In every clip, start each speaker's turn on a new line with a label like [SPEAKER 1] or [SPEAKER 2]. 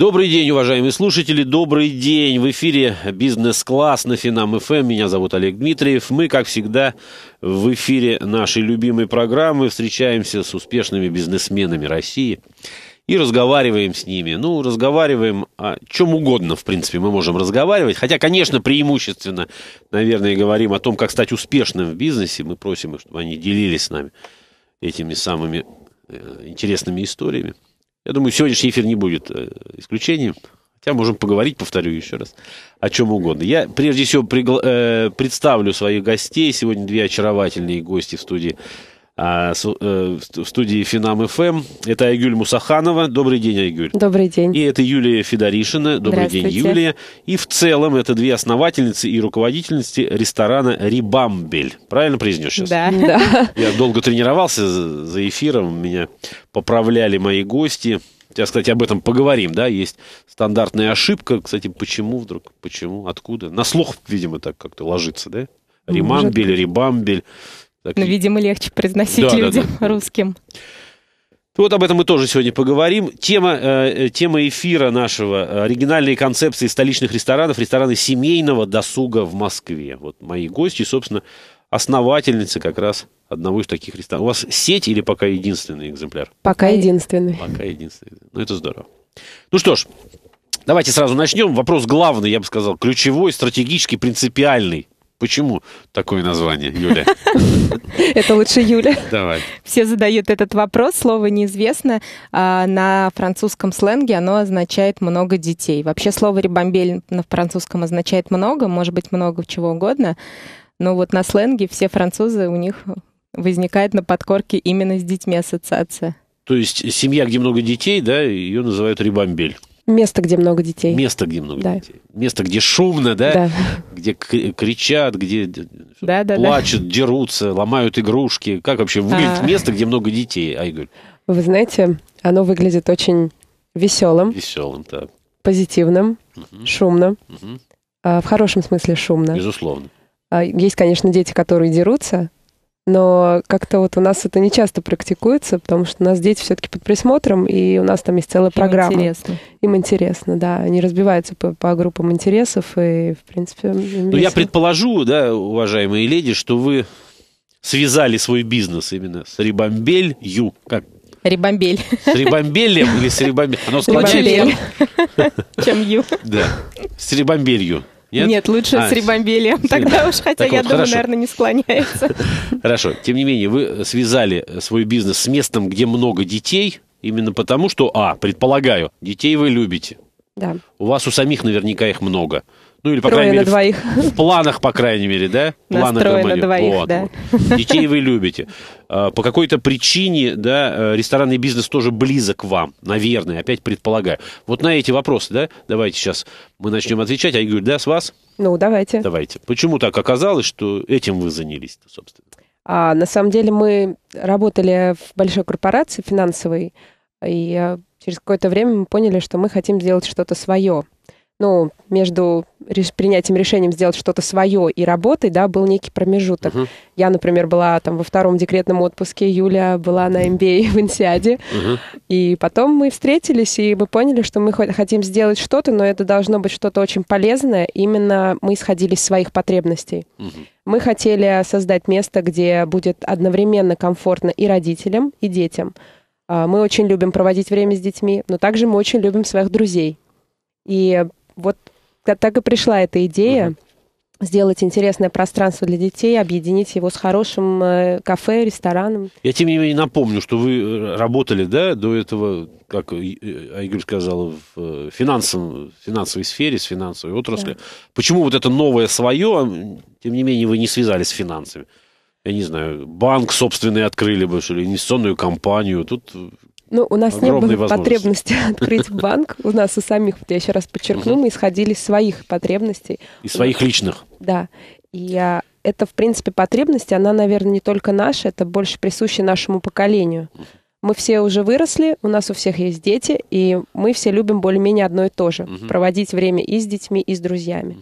[SPEAKER 1] Добрый день, уважаемые слушатели, добрый день. В эфире «Бизнес-класс» на Финам ФМ. Эм. Меня зовут Олег Дмитриев. Мы, как всегда, в эфире нашей любимой программы встречаемся с успешными бизнесменами России и разговариваем с ними. Ну, разговариваем о чем угодно, в принципе, мы можем разговаривать. Хотя, конечно, преимущественно, наверное, говорим о том, как стать успешным в бизнесе. Мы просим их, чтобы они делились с нами этими самыми э, интересными историями. Я думаю, сегодняшний эфир не будет э, исключением. Хотя можем поговорить, повторю еще раз, о чем угодно. Я прежде всего пригла- э, представлю своих гостей. Сегодня две очаровательные гости в студии а, э, в студии Финам ФМ. Эм. Это Айгюль Мусаханова. Добрый день, Айгюль. Добрый день. И это Юлия Федоришина. Добрый день, Юлия. И в целом это две основательницы и руководительницы ресторана «Рибамбель». Правильно произнес сейчас? Да. да. Я долго тренировался за эфиром. Меня поправляли мои гости. Сейчас, кстати, об этом поговорим, да, есть стандартная ошибка, кстати, почему вдруг, почему, откуда, на слух, видимо, так как-то ложится, да? Рибамбель, рибамбель. Так... Ну,
[SPEAKER 2] видимо, легче произносить да, людям да, да. русским.
[SPEAKER 1] Вот об этом мы тоже сегодня поговорим. Тема, э, э тема эфира нашего э, – оригинальные концепции столичных ресторанов, рестораны семейного досуга в Москве. Вот мои гости, собственно, основательница как раз одного из таких ресторанов. У вас сеть или пока единственный экземпляр?
[SPEAKER 2] Пока единственный. Пока
[SPEAKER 1] единственный. Ну, это здорово. Ну что ж, давайте сразу начнем. Вопрос главный, я бы сказал, ключевой, стратегический, принципиальный Почему такое название, Юля?
[SPEAKER 2] Это лучше Юля. Давай. Все задают этот вопрос. Слово «неизвестно» а, на французском сленге, оно означает «много детей». Вообще слово «ребомбель» на французском означает «много», может быть, много чего угодно. Но вот на сленге все французы, у них возникает на подкорке именно с детьми ассоциация.
[SPEAKER 1] То есть семья, где много детей, да, ее называют рибамбель.
[SPEAKER 2] Место, где много детей. Место, где много да. детей.
[SPEAKER 1] Место, где шумно, да? да. Где кричат, где
[SPEAKER 2] да, да, плачут,
[SPEAKER 1] да. дерутся, ломают игрушки. Как вообще выглядит а... место, где много детей, Айгуль?
[SPEAKER 2] Вы знаете, оно выглядит очень веселым.
[SPEAKER 1] Веселым, так.
[SPEAKER 2] Позитивным, угу. шумным. Угу. А, в хорошем смысле шумно. Безусловно. А, есть, конечно, дети, которые дерутся, но как-то вот у нас это не часто практикуется, потому что у нас дети все-таки под присмотром, и у нас там есть целая Им программа. Интересно. Им интересно, да. Они разбиваются по, по группам интересов, и, в принципе... Ну, я
[SPEAKER 1] предположу, да, уважаемые леди, что вы связали свой бизнес именно с Рибамбелью, как
[SPEAKER 2] Рибамбель. С рибамбелем или
[SPEAKER 1] с рибамбелем? Оно склоняется.
[SPEAKER 2] Чем ю. Да.
[SPEAKER 1] С рибамбелью. Нет, Нет лучше а, с
[SPEAKER 2] ребомбелием. Тогда уж, хотя так я вот, думаю, хорошо. наверное, не склоняется.
[SPEAKER 1] Хорошо. Тем не менее, вы связали свой бизнес с местом, где много детей, именно потому, что, а, предполагаю, детей вы любите. Да. У вас у самих наверняка их много. Ну, или, по Трое крайней мере, двоих. В, в планах, по крайней мере, да? Планы Настрой на двоих, вот. да. Детей вы любите. А, по какой-то причине, да, э, ресторанный бизнес тоже близок вам, наверное, опять предполагаю. Вот на эти вопросы, да, давайте сейчас мы начнем отвечать. А Игорь, да, с вас?
[SPEAKER 2] Ну, давайте.
[SPEAKER 1] Давайте. Почему так оказалось, что этим вы занялись, собственно?
[SPEAKER 2] А, на самом деле мы работали в большой корпорации финансовой, и э, через какое-то время мы поняли, что мы хотим сделать что-то свое – ну, между принятием решением сделать что-то свое и работой, да, был некий промежуток. Uh-huh. Я, например, была там во втором декретном отпуске, Юля была на MBA а в Инсиаде, uh-huh. и потом мы встретились, и мы поняли, что мы хотим сделать что-то, но это должно быть что-то очень полезное. Именно мы исходили из своих потребностей. Uh-huh. Мы хотели создать место, где будет одновременно комфортно и родителям, и детям. А, мы очень любим проводить время с детьми, но также мы очень любим своих друзей. И вот так и пришла эта идея. Uh-huh сделать интересное пространство для детей, объединить его с хорошим э, кафе, рестораном.
[SPEAKER 1] Я, тем не менее, напомню, что вы э, работали, да, до этого, как э, Айгуль сказала, в финансовом, финансовой сфере, с финансовой отрасли. Да. Почему вот это новое свое, а, тем не менее, вы не связались с финансами? Я не знаю, банк собственный открыли бы, что ли, инвестиционную компанию. Тут
[SPEAKER 2] ну, у нас не было потребности открыть банк. У нас и самих, вот я еще раз подчеркну, мы исходили из своих потребностей.
[SPEAKER 1] Из своих ну, личных.
[SPEAKER 2] Да. И а, это, в принципе, потребность, она, наверное, не только наша, это больше присуще нашему поколению. Мы все уже выросли, у нас у всех есть дети, и мы все любим более-менее одно и то же. Проводить время и с детьми, и с друзьями.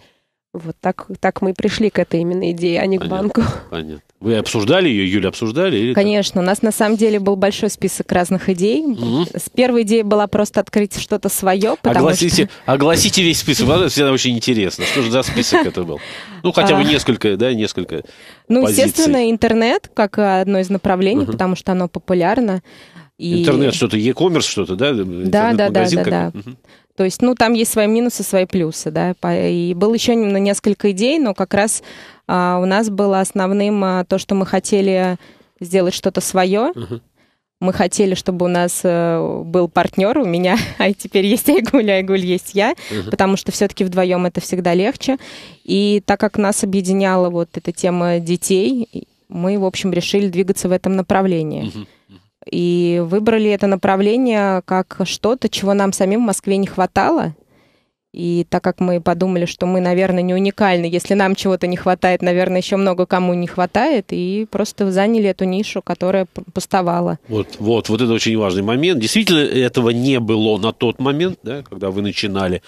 [SPEAKER 2] Вот так, так мы и пришли к этой именно идее, а не к банку.
[SPEAKER 1] Понятно. Вы обсуждали ее, Юля, обсуждали? Или
[SPEAKER 2] Конечно, у нас на самом деле был большой список разных идей. Угу. С первой идеей была просто открыть что-то свое, потому огласите, что...
[SPEAKER 1] Огласите весь список, это всегда очень интересно. Что же за список это был? Ну, хотя бы а. несколько, да, несколько Ну, естественно,
[SPEAKER 2] интернет, как одно из направлений, потому что оно популярно. Интернет
[SPEAKER 1] что-то, e-commerce что-то, да? Да, да, да, да,
[SPEAKER 2] то есть, ну, там есть свои минусы, свои плюсы, да. И было еще ну, несколько идей, но как раз а, у нас было основным а, то, что мы хотели сделать что-то свое. uh Мы хотели, чтобы у нас а, был партнер у меня, а теперь есть Айгуль, а Айгуль есть я, uh потому что все-таки вдвоем это всегда легче. И так как нас объединяла вот эта тема детей, мы, в общем, решили двигаться в этом направлении. uh и выбрали это направление как что-то, чего нам самим в Москве не хватало. И так как мы подумали, что мы, наверное, не уникальны, если нам чего-то не хватает, наверное, еще много кому не хватает, и просто заняли эту нишу, которая пустовала.
[SPEAKER 1] Вот, вот, вот это очень важный момент. Действительно, этого не было на тот момент, да, когда вы начинали.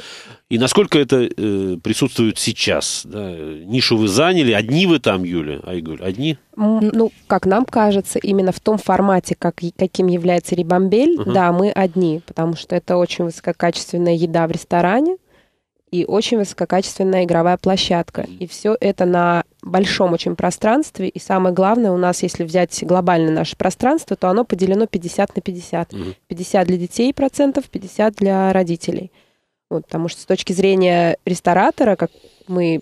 [SPEAKER 1] И насколько это э, присутствует сейчас? Да? Нишу вы заняли, одни вы там, Юля Айгуль, одни?
[SPEAKER 2] Ну, как нам кажется, именно в том формате, как, каким является рибамбель, uh-huh. да, мы одни, потому что это очень высококачественная еда в ресторане и очень высококачественная игровая площадка. И все это на большом очень пространстве. И самое главное, у нас, если взять глобальное наше пространство, то оно поделено 50 на 50. Uh-huh. 50 для детей процентов, 50 для родителей. Вот, потому что с точки зрения ресторатора, как мы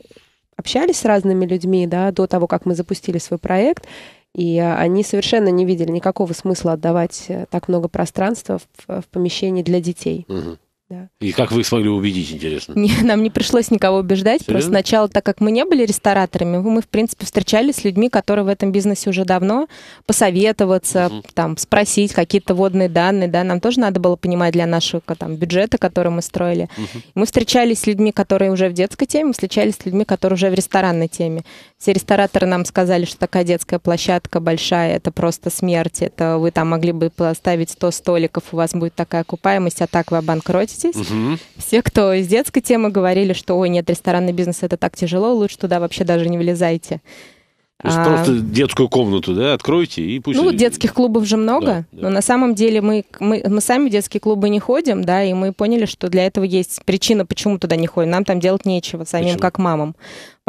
[SPEAKER 2] общались с разными людьми да, до того, как мы запустили свой проект, и а, они совершенно не видели никакого смысла отдавать э, так много пространства в, в помещении для детей.
[SPEAKER 1] Угу да. И как вы их смогли убедить, интересно? Не,
[SPEAKER 2] нам не пришлось никого убеждать. Серьезно? Просто сначала, так как мы не были рестораторами, мы, в принципе, встречались с людьми, которые в этом бизнесе уже давно, посоветоваться, угу. там, спросить какие-то водные данные, да, нам тоже надо было понимать для нашего там, бюджета, который мы строили. Угу. Мы встречались с людьми, которые уже в детской теме, мы встречались с людьми, которые уже в ресторанной теме. Все рестораторы нам сказали, что такая детская площадка большая, это просто смерть, это вы там могли бы поставить 100 столиков, у вас будет такая окупаемость, а так вы обанкротитесь согласитесь. Угу. Все, кто из детской темы говорили, что ой, нет, ресторанный бизнес это так тяжело, лучше туда вообще даже не влезайте. То есть а... просто
[SPEAKER 1] детскую комнату, да, откройте и пусть... Ну, детских
[SPEAKER 2] клубов же много, да, да. но на самом деле мы, мы, мы сами в детские клубы не ходим, да, и мы поняли, что для этого есть причина, почему туда не ходим. Нам там делать нечего, самим почему? как мамам.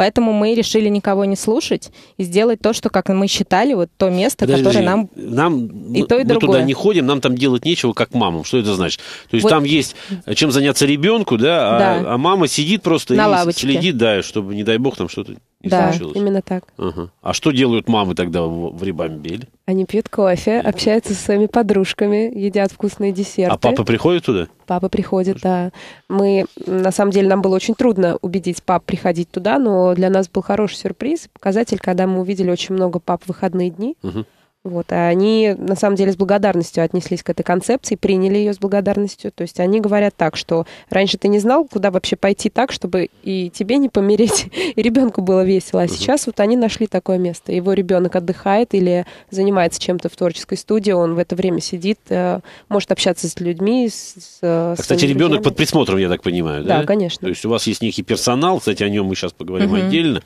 [SPEAKER 2] Поэтому мы решили никого не слушать и сделать то, что, как мы считали, вот то место, подожди, которое нам,
[SPEAKER 1] нам и то, и другое. Мы туда не ходим, нам там делать нечего, как мамам. Что это значит? То есть вот. там есть э, чем заняться ребенку, да, а, да. А, мама сидит просто На и лавочке. следит, да, чтобы, не дай бог, там что-то не да, случилось. Да, именно так. Ага. А что делают мамы тогда в Рибамбеле?
[SPEAKER 2] Они пьют кофе, общаются со своими подружками, едят вкусные десерты. А папа
[SPEAKER 1] приходит туда?
[SPEAKER 2] Папа приходит, да. Мы, на самом деле, нам было очень трудно убедить пап приходить туда, но для нас был хороший сюрприз, показатель, когда мы увидели очень много пап в выходные дни. Угу. Вот, а они, на самом деле, с благодарностью отнеслись к этой концепции, приняли ее с благодарностью. То есть они говорят так, что раньше ты не знал, куда вообще пойти так, чтобы и тебе не помереть, и ребенку было весело. А сейчас вот они нашли такое место. Его ребенок отдыхает или занимается чем-то в творческой студии, он в это время сидит, э, может общаться с людьми. С, а, кстати, ребенок под
[SPEAKER 1] присмотром, я так понимаю, да? Да, конечно. То есть у вас есть некий персонал, кстати, о нем мы сейчас поговорим отдельно.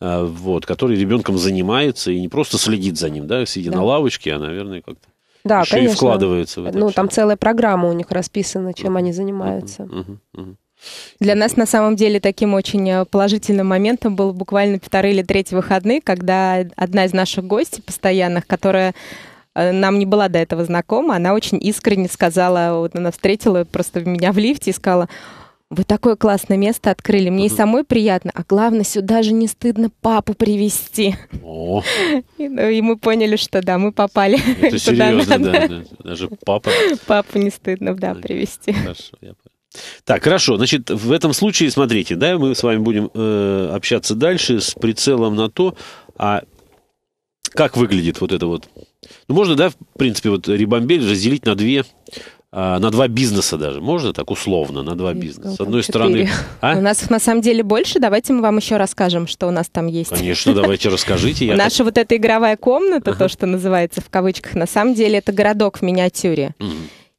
[SPEAKER 1] Э, вот, который ребенком занимается и не просто следит за ним, да, сидя да. на лавочке, а, наверное, как-то
[SPEAKER 2] да, еще конечно. и вкладывается в это. Ну, все. там целая программа у них расписана, чем они занимаются. Для нас на самом деле таким очень э, положительным моментом был буквально вторые или третьи выходные, когда одна из наших гостей постоянных, которая э, нам не была до этого знакома, она очень искренне сказала, вот она встретила просто меня в лифте и сказала, вы такое классное место открыли. Мне и самой приятно, а главное, сюда же не стыдно папу привести. Ну, и, мы поняли, что да, мы попали. Это серьезно, да.
[SPEAKER 1] Даже папа.
[SPEAKER 2] Папу не стыдно, да, привести.
[SPEAKER 1] Хорошо, я понял. Так, хорошо. Значит, в этом случае, смотрите, да, мы с вами будем э, общаться дальше с прицелом на то, а как выглядит вот это вот. Ну, можно, да, в принципе, вот ребомбель разделить на две а, на два бизнеса даже. Можно так условно, на два бизнеса. Ну, С одной стороны... А? У
[SPEAKER 2] нас на самом деле больше. Давайте мы вам еще расскажем, что у нас там есть.
[SPEAKER 1] Конечно, давайте расскажите. Я Наша
[SPEAKER 2] вот эта игровая комната, ага. то, что называется в кавычках, на самом деле это городок в миниатюре. Угу.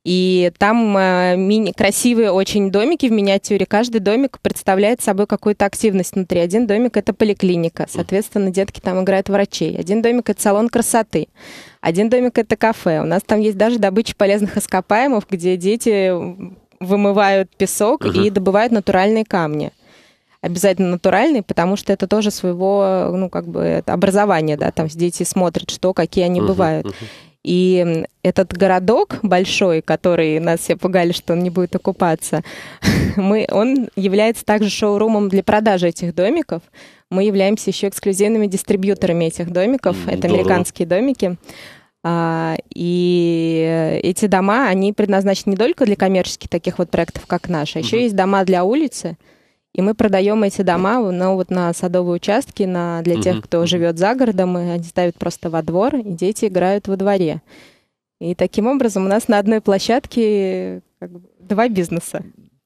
[SPEAKER 2] И там э, мини красивые очень домики в миниатюре. Каждый домик представляет собой какую-то активность внутри. Один домик это поликлиника, соответственно, детки там играют врачей. Один домик это салон красоты. Один домик это кафе. У нас там есть даже добыча полезных ископаемых, где дети вымывают песок uh-huh. и добывают натуральные камни обязательно натуральный, потому что это тоже своего, ну, как бы, образования, да, там дети смотрят, что, какие они uh-huh, бывают. Uh-huh. И этот городок большой, который нас все пугали, что он не будет окупаться, мы, он является также шоурумом для продажи этих домиков. Мы являемся еще эксклюзивными дистрибьюторами этих домиков. Mm, Это американские домики. А, и эти дома, они предназначены не только для коммерческих таких вот проектов, как наш, а еще mm есть дома для улицы, и мы продаем эти дома ну, вот на садовые участки на, для тех, кто живет за городом, и они ставят просто во двор, и дети играют во дворе. И таким образом у нас на одной площадке э, как бы, два бизнеса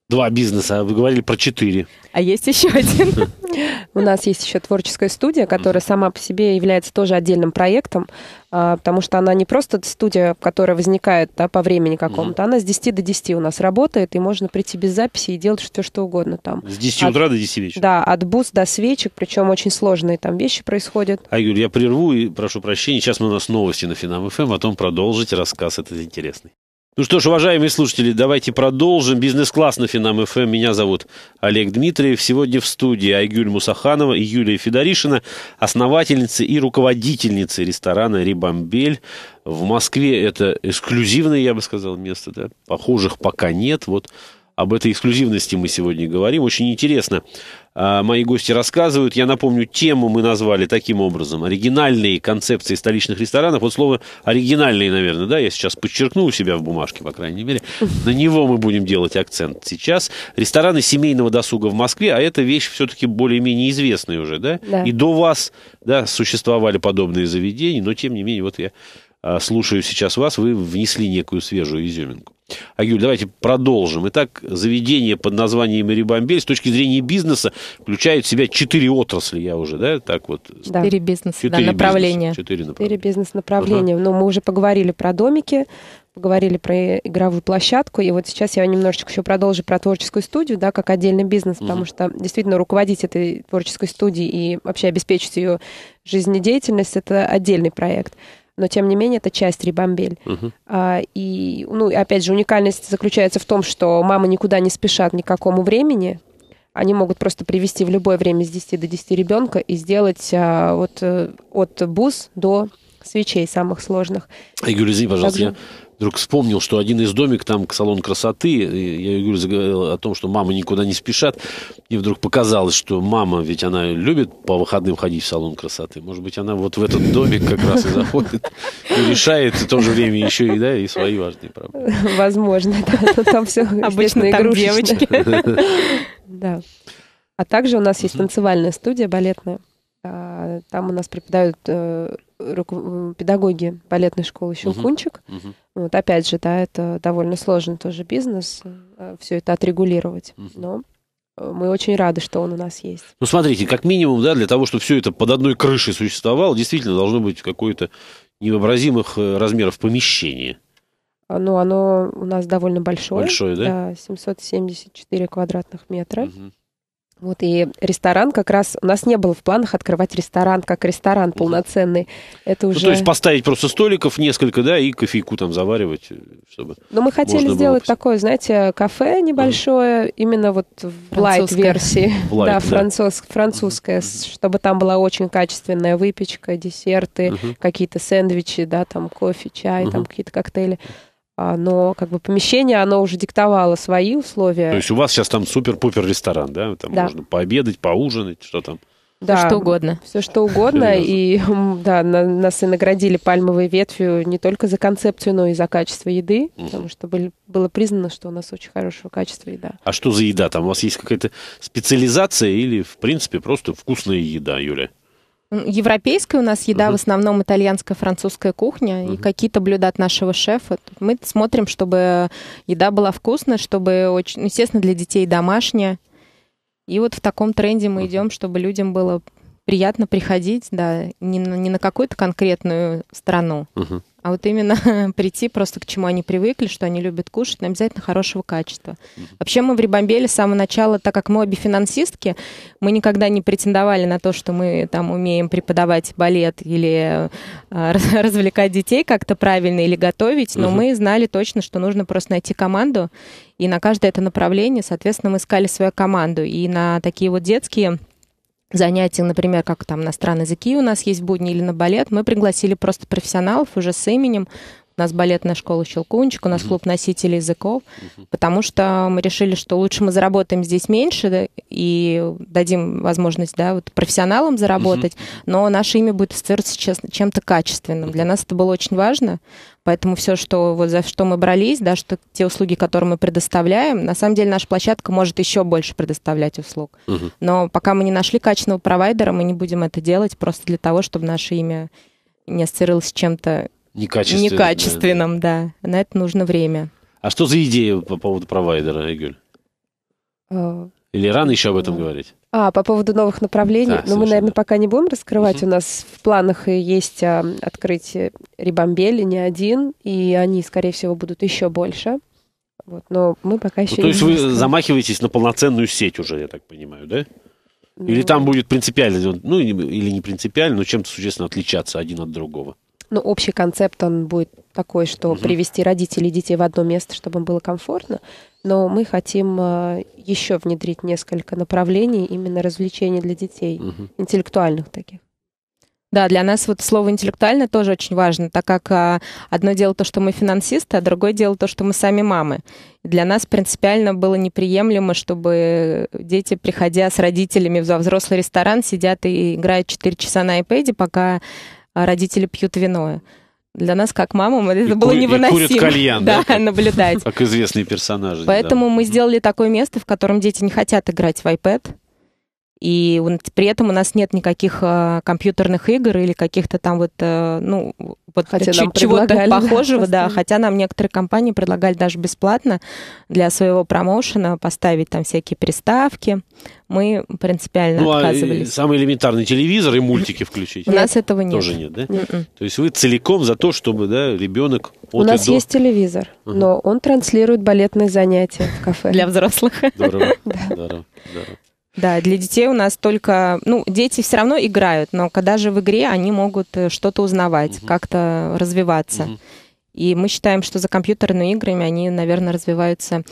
[SPEAKER 1] два бизнеса, а вы говорили про четыре. А есть еще один.
[SPEAKER 2] У нас есть еще творческая студия, которая сама по себе является тоже отдельным проектом, а, потому что она не просто студия, которая возникает да, по времени какому-то, она с 10 до 10 у нас работает, и можно прийти без записи и делать все, что угодно там. С 10 от, утра до 10 вечера? Да, от бус до свечек, причем очень сложные там вещи происходят.
[SPEAKER 1] А Юль, я прерву и прошу прощения, сейчас мы у нас новости на Финам ФМ, эм, а потом продолжить рассказ этот интересный. Ну что ж, уважаемые слушатели, давайте продолжим. Бизнес-класс на Финам ФМ. Эм. Меня зовут Олег Дмитриев. Сегодня в студии Айгюль Мусаханова и Юлия Федоришина, основательницы и руководительницы ресторана «Рибамбель». В Москве это эксклюзивное, я бы сказал, место. Да? Похожих пока нет. Вот об этой эксклюзивности мы сегодня говорим. Очень интересно а, мои гости рассказывают. Я напомню, тему мы назвали таким образом. Оригинальные концепции столичных ресторанов. Вот слово оригинальные, наверное, да, я сейчас подчеркну у себя в бумажке, по крайней мере. На него мы будем делать акцент сейчас. Рестораны семейного досуга в Москве, а это вещь все-таки более-менее известная уже, да? да? И до вас, да, существовали подобные заведения, но тем не менее, вот я а, слушаю сейчас вас, вы внесли некую свежую изюминку. А давайте продолжим. Итак, заведение под названием «Рибамбель» с точки зрения бизнеса включает в себя четыре отрасли, я уже, да, так вот? Да. Четыре бизнеса, да, Бизнеса, четыре направления.
[SPEAKER 2] Четыре бизнес-направления. Но ну, мы уже поговорили про домики, поговорили про игровую площадку, и вот сейчас я немножечко еще продолжу про творческую студию, да, как отдельный бизнес, потому угу. что действительно руководить этой творческой студией и вообще обеспечить ее жизнедеятельность – это отдельный проект но тем не менее это часть рибамбель. Угу. А, и, ну, опять же, уникальность заключается в том, что мамы никуда не спешат ни к какому времени, они могут просто привести в любое время с 10 до 10 ребенка и сделать а, вот э, от бус до свечей самых сложных.
[SPEAKER 1] Игорь, пожалуйста, Также... я вдруг вспомнил, что один из домик, там к салон красоты, я Юль заговорил о том, что мама никуда не спешат, и вдруг показалось, что мама, ведь она любит по выходным ходить в салон красоты, может быть, она вот в этот домик как раз и заходит, и решает в то же время еще и, да, и свои важные
[SPEAKER 2] проблемы. Возможно, да, там все обычно там девочки. Да. А также у нас есть танцевальная студия балетная. А, там у нас преподают э, педагоги балетной школы Щелкунчик. Угу. Угу. Вот опять же, да, это довольно сложный тоже бизнес, э, все это отрегулировать. Угу. Но э, мы очень рады, что он у нас есть.
[SPEAKER 1] Ну, смотрите, как минимум, да, для того, чтобы все это под одной крышей существовало, действительно должно быть какое-то невообразимых э, размеров помещение.
[SPEAKER 2] А, ну, оно у нас довольно большое. Большое, да? Да, 774 квадратных метра. Угу. Вот и ресторан как раз у нас не было в планах открывать ресторан как ресторан полноценный. Это уже. Ну, то есть
[SPEAKER 1] поставить просто столиков несколько, да, и кофейку там заваривать, э, чтобы. Но мы хотели сделать
[SPEAKER 2] было... такое, знаете, кафе небольшое, mm. именно вот в лайт версии, light, да, француз, да. mm-hmm. чтобы там была очень качественная выпечка, десерты, mm-hmm. какие-то сэндвичи, да, там кофе, чай, mm-hmm. там какие-то коктейли. А, но как бы помещение, оно уже диктовало свои условия. То есть
[SPEAKER 1] у вас сейчас там супер-пупер ресторан, да? Там да. можно пообедать, поужинать, что там?
[SPEAKER 2] Да, все что угодно. Все что угодно. Серьезно? И да, на, нас и наградили пальмовой ветвью не только за концепцию, но и за качество еды, угу. потому что были, было признано, что у нас очень хорошего качества еда.
[SPEAKER 1] А что за еда там? У вас есть какая-то специализация или, в принципе, просто вкусная еда, Юля?
[SPEAKER 2] Европейская у нас еда, mm-hmm. в основном итальянская, французская кухня mm-hmm. и какие-то блюда от нашего шефа. Мы смотрим, чтобы еда была вкусная, чтобы очень, ну, естественно, для детей домашняя. И вот в таком тренде мы mm-hmm. идем, чтобы людям было приятно приходить, да, не, не на какую-то конкретную страну. Mm-hmm а вот именно прийти просто к чему они привыкли, что они любят кушать, но обязательно хорошего качества. Вообще мы в Рибомбеле с самого начала, так как мы обе финансистки, мы никогда не претендовали на то, что мы там умеем преподавать балет или э, развлекать детей как-то правильно или готовить, но угу. мы знали точно, что нужно просто найти команду, и на каждое это направление, соответственно, мы искали свою команду. И на такие вот детские занятий, например, как там на иностранные языки у нас есть в будни или на балет, мы пригласили просто профессионалов уже с именем, у нас балетная школа «Щелкунчик», у нас клуб носителей языков, потому что мы решили, что лучше мы заработаем здесь меньше да, и дадим возможность да, вот профессионалам заработать, но наше имя будет ассоциироваться чем-то качественным. Для нас это было очень важно, Поэтому все, что вот за что мы брались, да, что те услуги, которые мы предоставляем, на самом деле наша площадка может еще больше предоставлять услуг. Но пока мы не нашли качественного провайдера, мы не будем это делать просто для того, чтобы наше имя не ассоциировалось с чем-то Некачественным. Некачественным, да. да. На это нужно время.
[SPEAKER 1] А что за идея по поводу провайдера, Игорь? А, или рано еще об этом э, говорить?
[SPEAKER 2] А, по поводу новых направлений. Да, ну, мы, наверное, пока не будем раскрывать. Угу. У нас в планах есть а, открыть Рибамбели не один, и они, скорее всего, будут еще больше. Вот, но мы пока ну, еще ну, То есть вы раскрываем.
[SPEAKER 1] замахиваетесь на полноценную сеть уже, я так понимаю, да? Или ну... там будет принципиально, ну, или не принципиально, но чем-то существенно отличаться один от другого?
[SPEAKER 2] Ну, общий концепт, он будет такой, что угу. привести родителей и детей в одно место, чтобы им было комфортно, но мы хотим э, еще внедрить несколько направлений именно развлечений для детей, угу. интеллектуальных таких. Да, для нас вот слово интеллектуально тоже очень важно, так как а, одно дело то, что мы финансисты, а другое дело то, что мы сами мамы. И для нас принципиально было неприемлемо, чтобы дети, приходя с родителями во взрослый ресторан, сидят и играют 4 часа на iPad, пока а родители пьют вино. Для нас, как мамам, это и было невыносимо. И курят кальян, да, да как, наблюдать.
[SPEAKER 1] Как известные персонажи. Поэтому да.
[SPEAKER 2] мы сделали такое место, в котором дети не хотят играть в iPad. И при этом у нас нет никаких э, компьютерных игр или каких-то там вот, э, ну, вот чего-то похожего, да, да, хотя нам некоторые компании предлагали даже бесплатно для своего промоушена поставить там всякие приставки. Мы принципиально ну, а, э, отказывались. А
[SPEAKER 1] самый элементарный телевизор и мультики включить. У нас этого нет. Тоже нет, да? М-м. То есть вы целиком за то, чтобы да, ребенок У нас есть
[SPEAKER 2] телевизор, но он транслирует балетные занятия в кафе. Для взрослых. Здорово. Здорово. Здорово. Да, для детей у нас только... Ну, дети все равно играют, но когда же в игре, они могут э, что-то узнавать, угу. как-то развиваться. Угу. И мы считаем, что за компьютерными играми они, наверное, развиваются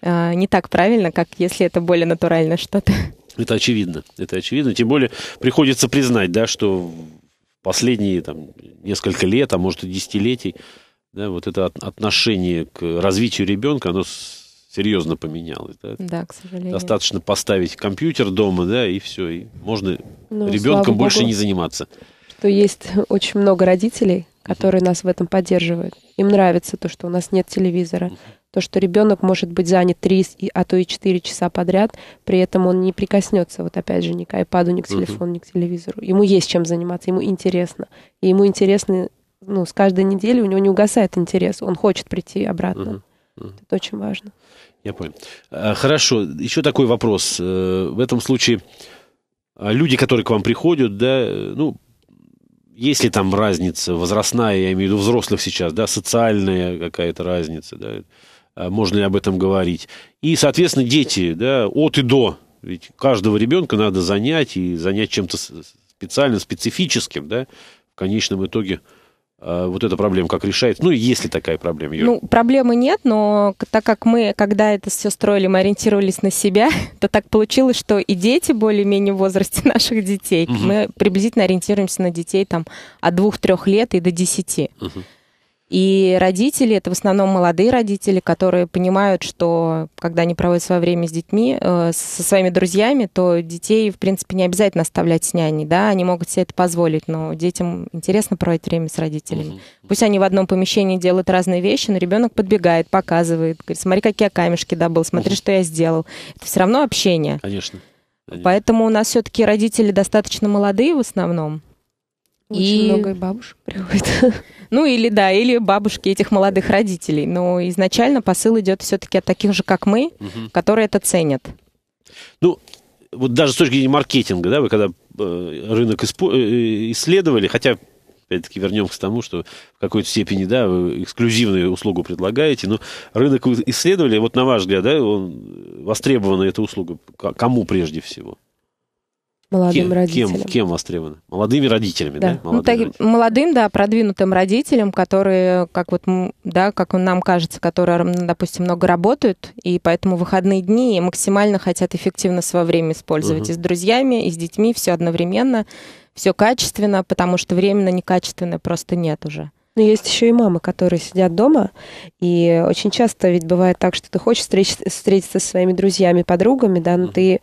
[SPEAKER 2] э, не так правильно, как если это более натурально что-то.
[SPEAKER 1] Это очевидно, это очевидно. Тем более приходится признать, да, что последние там, несколько лет, а может и десятилетий, да, вот это отношение к развитию ребенка, оно серьезно поменялось. Да? да,
[SPEAKER 2] к сожалению. Достаточно
[SPEAKER 1] поставить компьютер дома, да, и все. И можно ну, ребенком больше Богу, не заниматься.
[SPEAKER 2] Что есть очень много родителей, которые нас в этом поддерживают. Им нравится то, что у нас нет телевизора, то, что ребенок может быть занят 3, а то и 4 часа подряд, при этом он не прикоснется, вот опять же, ни к айпаду, ни к телефону, ни к телевизору. Ему есть чем заниматься, ему интересно. И ему интересно, ну, с каждой недели у него не угасает интерес, он хочет прийти обратно. Это очень важно.
[SPEAKER 1] Я понял. А, хорошо. Еще такой вопрос. Э, в этом случае а, люди, которые к вам приходят, да, э, ну, есть ли там разница возрастная, я имею в виду взрослых сейчас, да, социальная какая-то разница, да, а, можно ли об этом говорить. И, соответственно, дети, да, от и до, ведь каждого ребенка надо занять и занять чем-то специально, специфическим, да, в конечном итоге – Э, вот эта проблема как решается? Ну, есть ли такая проблема? Юль? Ну,
[SPEAKER 2] проблемы нет, но так как мы, когда это все строили, мы ориентировались на себя, то так получилось, что и дети более-менее в возрасте наших детей. Угу. Мы приблизительно ориентируемся на детей там от двух-трех лет и до десяти. Угу. И родители, это в основном молодые родители, которые понимают, что когда они проводят свое время с детьми, э, со своими друзьями, то детей, в принципе, не обязательно оставлять с няней, да, они могут себе это позволить, но детям интересно проводить время с родителями. mm Пусть они в одном помещении делают разные вещи, но ребенок подбегает, показывает, говорит, смотри, какие я камешки добыл, смотри, mm что я сделал. Это все равно общение. Конечно. Конечно. Поэтому у нас все-таки родители достаточно молодые в основном.
[SPEAKER 1] Очень и... много
[SPEAKER 2] бабушек приходит. Ну или да, или бабушки этих молодых родителей. Но изначально посыл идет все-таки от таких же, как мы, угу. которые это ценят.
[SPEAKER 1] Ну, вот даже с точки зрения маркетинга, да, вы когда э, рынок э, э, исследовали, хотя опять-таки вернемся к тому, что в какой-то степени, да, вы эксклюзивную услугу предлагаете, но рынок вы исследовали, вот на ваш взгляд, да, он, востребована эта услуга кому прежде всего? молодым кем, родителям. Кем, кем востребованы? Молодыми родителями, да? да? Ну, Молодыми ну, так,
[SPEAKER 2] родителями. Молодым, да, продвинутым родителям, которые, как вот, да, как нам кажется, которые, допустим, много работают, и поэтому выходные дни максимально хотят эффективно свое время использовать угу. и с друзьями, и с детьми, все одновременно, все качественно, потому что временно некачественное просто нет уже. Но есть еще и мамы, которые сидят дома, и очень часто ведь бывает так, что ты хочешь встреч- встретиться со своими друзьями, подругами, да, но ты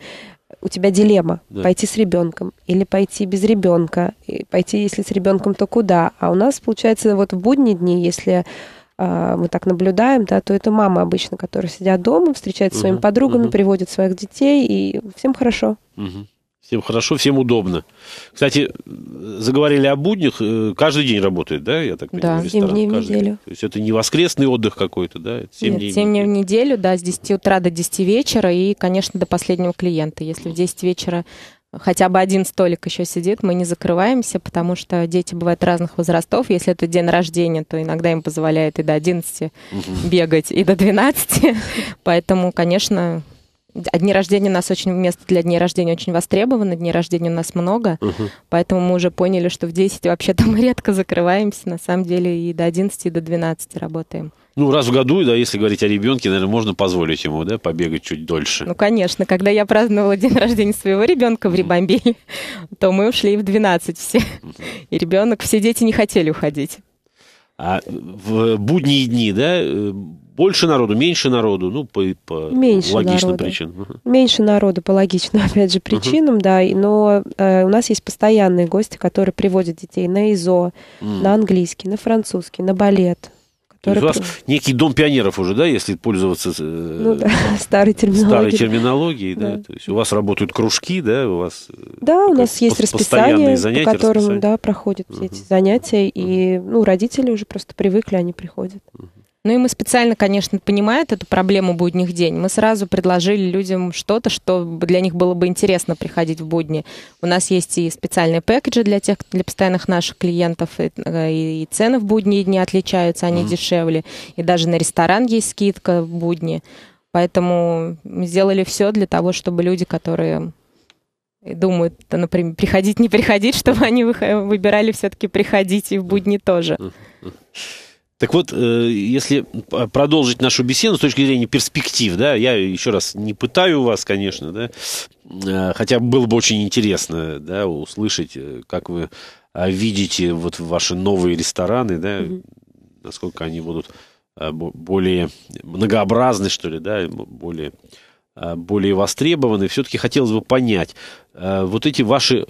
[SPEAKER 2] у тебя дилемма да. пойти с ребенком или пойти без ребенка, и пойти если с ребенком, то куда. А у нас получается вот в будние дни, если э, мы так наблюдаем, да, то это мамы обычно, которые сидят дома, встречаются угу, своими подругами, угу. приводят своих детей и всем хорошо.
[SPEAKER 1] Угу. Всем хорошо, всем удобно. Кстати, заговорили о буднях. Э, каждый день работает, да, я так понимаю? Да, 7 дней в неделю. День. То есть это не воскресный отдых какой-то, да? 7 Нет, дней 7 дней
[SPEAKER 2] в неделю, да, с 10 утра до 10 вечера и, конечно, до последнего клиента. Если в 10 вечера хотя бы один столик еще сидит, мы не закрываемся, потому что дети бывают разных возрастов. Если это день рождения, то иногда им позволяет и до 11 бегать, и до 12. Поэтому, конечно, а дни рождения у нас очень, место для дней рождения очень востребовано, дней рождения у нас много, угу. поэтому мы уже поняли, что в 10 вообще-то мы редко закрываемся, на самом деле и до 11, и до 12 работаем.
[SPEAKER 1] Ну, раз в году, да, если говорить о ребенке, наверное, можно позволить ему, да, побегать чуть дольше. Ну,
[SPEAKER 2] конечно. Когда я праздновала день рождения своего ребенка в Рибамбиле, то мы ушли в 12 все. И ребенок, все дети не хотели уходить.
[SPEAKER 1] А в будние дни, да, э, больше народу, меньше народу, ну, по, по логичным народа. причинам.
[SPEAKER 2] Меньше народу по логичным, опять же, причинам, uh-huh. да, но э, у нас есть постоянные гости, которые приводят детей на ИЗО, mm. на английский, на французский, на балет, то есть у вас
[SPEAKER 1] некий дом пионеров уже, да, если пользоваться э, ну,
[SPEAKER 2] да, старой терминологией. Старой
[SPEAKER 1] терминологией, да. да. То есть у вас работают кружки, да, у вас. Э,
[SPEAKER 2] да, у нас есть расписание, занятия, по которому расписание. да проходят все угу. эти занятия, и ну родители уже просто привыкли, они приходят. Угу. Ну и мы специально, конечно, понимая эту проблему будних день, мы сразу предложили людям что-то, что для них было бы интересно приходить в будни. У нас есть и специальные пэкэджи для тех, для постоянных наших клиентов, и, э, и цены в будние дни отличаются, они mm-hmm. дешевле, и даже на ресторан есть скидка в будни. Поэтому мы сделали все для того, чтобы люди, которые думают, например, приходить, не приходить, чтобы они выбирали все-таки приходить и в будни тоже.
[SPEAKER 1] Mm-hmm. Так вот, э, если продолжить нашу беседу с точки зрения перспектив, да, я еще раз не пытаю вас, конечно, да, э, хотя было бы очень интересно, да, услышать, э, как вы видите вот ваши новые рестораны, да, mm насколько они будут более многообразны, что ли, да, более более востребованы. Все-таки хотелось бы понять, вот эти ваши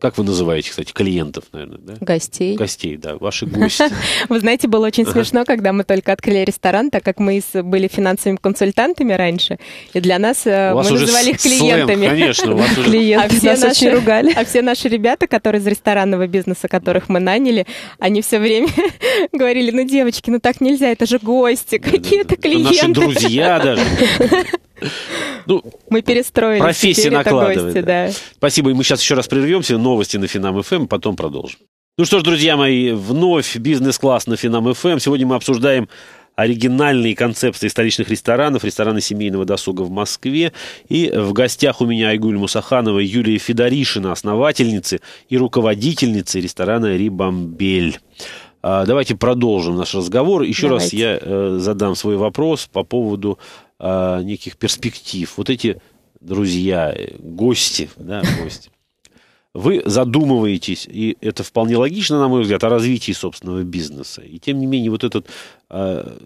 [SPEAKER 1] как вы называете, кстати, клиентов, наверное, да? Гостей. Гостей, да, ваши гости.
[SPEAKER 2] Вы знаете, было очень смешно, когда мы только открыли ресторан, так как мы были финансовыми консультантами раньше, и для нас э, мы называли их клиентами. конечно, у вас уже клиенты а нас очень ругали. А все наши ребята, которые из ресторанного бизнеса, которых мы наняли, они все время говорили, ну, девочки, ну так нельзя, это же гости, какие-то клиенты. Наши друзья даже. Ну, мы перестроились. Профессия накладывает. Гости, да.
[SPEAKER 1] Спасибо. И мы сейчас еще раз прервемся. Новости на Финам ФМ, эм, потом продолжим. Ну что ж, друзья мои, вновь бизнес-класс на Финам ФМ. Эм. Сегодня мы обсуждаем оригинальные концепции столичных ресторанов, рестораны семейного досуга в Москве. И в гостях у меня Айгуль Мусаханова, Юлия Федоришина, основательницы и руководительницы ресторана «Рибамбель». А, давайте продолжим наш разговор. Еще Давайте. раз я э, задам свой вопрос по поводу э, неких перспектив. Вот эти друзья, э, гости, да, гости, вы задумываетесь, и это вполне логично, на мой взгляд, о развитии собственного бизнеса. И тем не менее, вот этот э,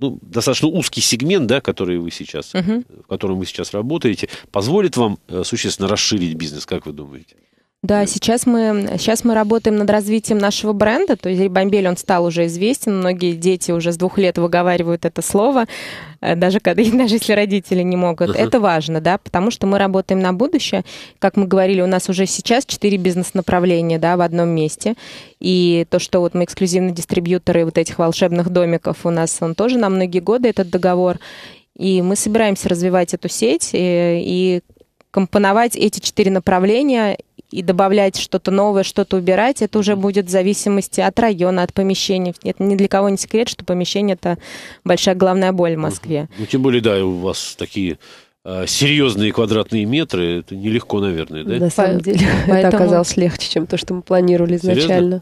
[SPEAKER 1] ну, достаточно узкий сегмент, да, который вы сейчас, угу. в котором вы сейчас работаете, позволит вам э, существенно расширить бизнес, как вы думаете?
[SPEAKER 2] Да, сейчас мы, сейчас мы работаем над развитием нашего бренда, то есть бомбель, он стал уже известен, многие дети уже с двух лет выговаривают это слово, э, даже, когда, даже если родители не могут. Uh-huh. Это важно, да, потому что мы работаем на будущее. Как мы говорили, у нас уже сейчас четыре бизнес-направления, да, в одном месте, и то, что вот мы эксклюзивные дистрибьюторы вот этих волшебных домиков у нас, он тоже на многие годы этот договор, и мы собираемся развивать эту сеть, и, э, и компоновать эти четыре направления и добавлять что-то новое, что-то убирать, это уже будет в зависимости от района, от помещения. Это ни для кого не секрет, что помещение это большая главная боль в Москве.
[SPEAKER 1] Ну, тем более, да, у вас такие а, серьезные квадратные метры, это нелегко, наверное, да? На самом
[SPEAKER 2] деле, Поэтому... это оказалось легче, чем то, что мы планировали изначально.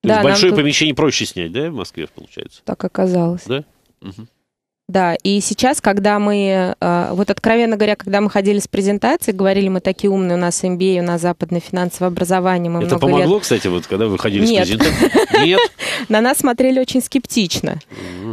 [SPEAKER 1] То да, есть большое тут... помещение проще снять, да, в Москве, получается? Так оказалось. Да? Угу.
[SPEAKER 2] Да, и сейчас, когда мы, э, вот откровенно говоря, когда мы ходили с презентацией, говорили, мы такие умные, у нас MBA, у нас западное финансовое образование. Мы Это помогло, лет...
[SPEAKER 1] кстати, вот когда вы ходили Нет. с презентацией? Нет.
[SPEAKER 2] На нас смотрели очень скептично.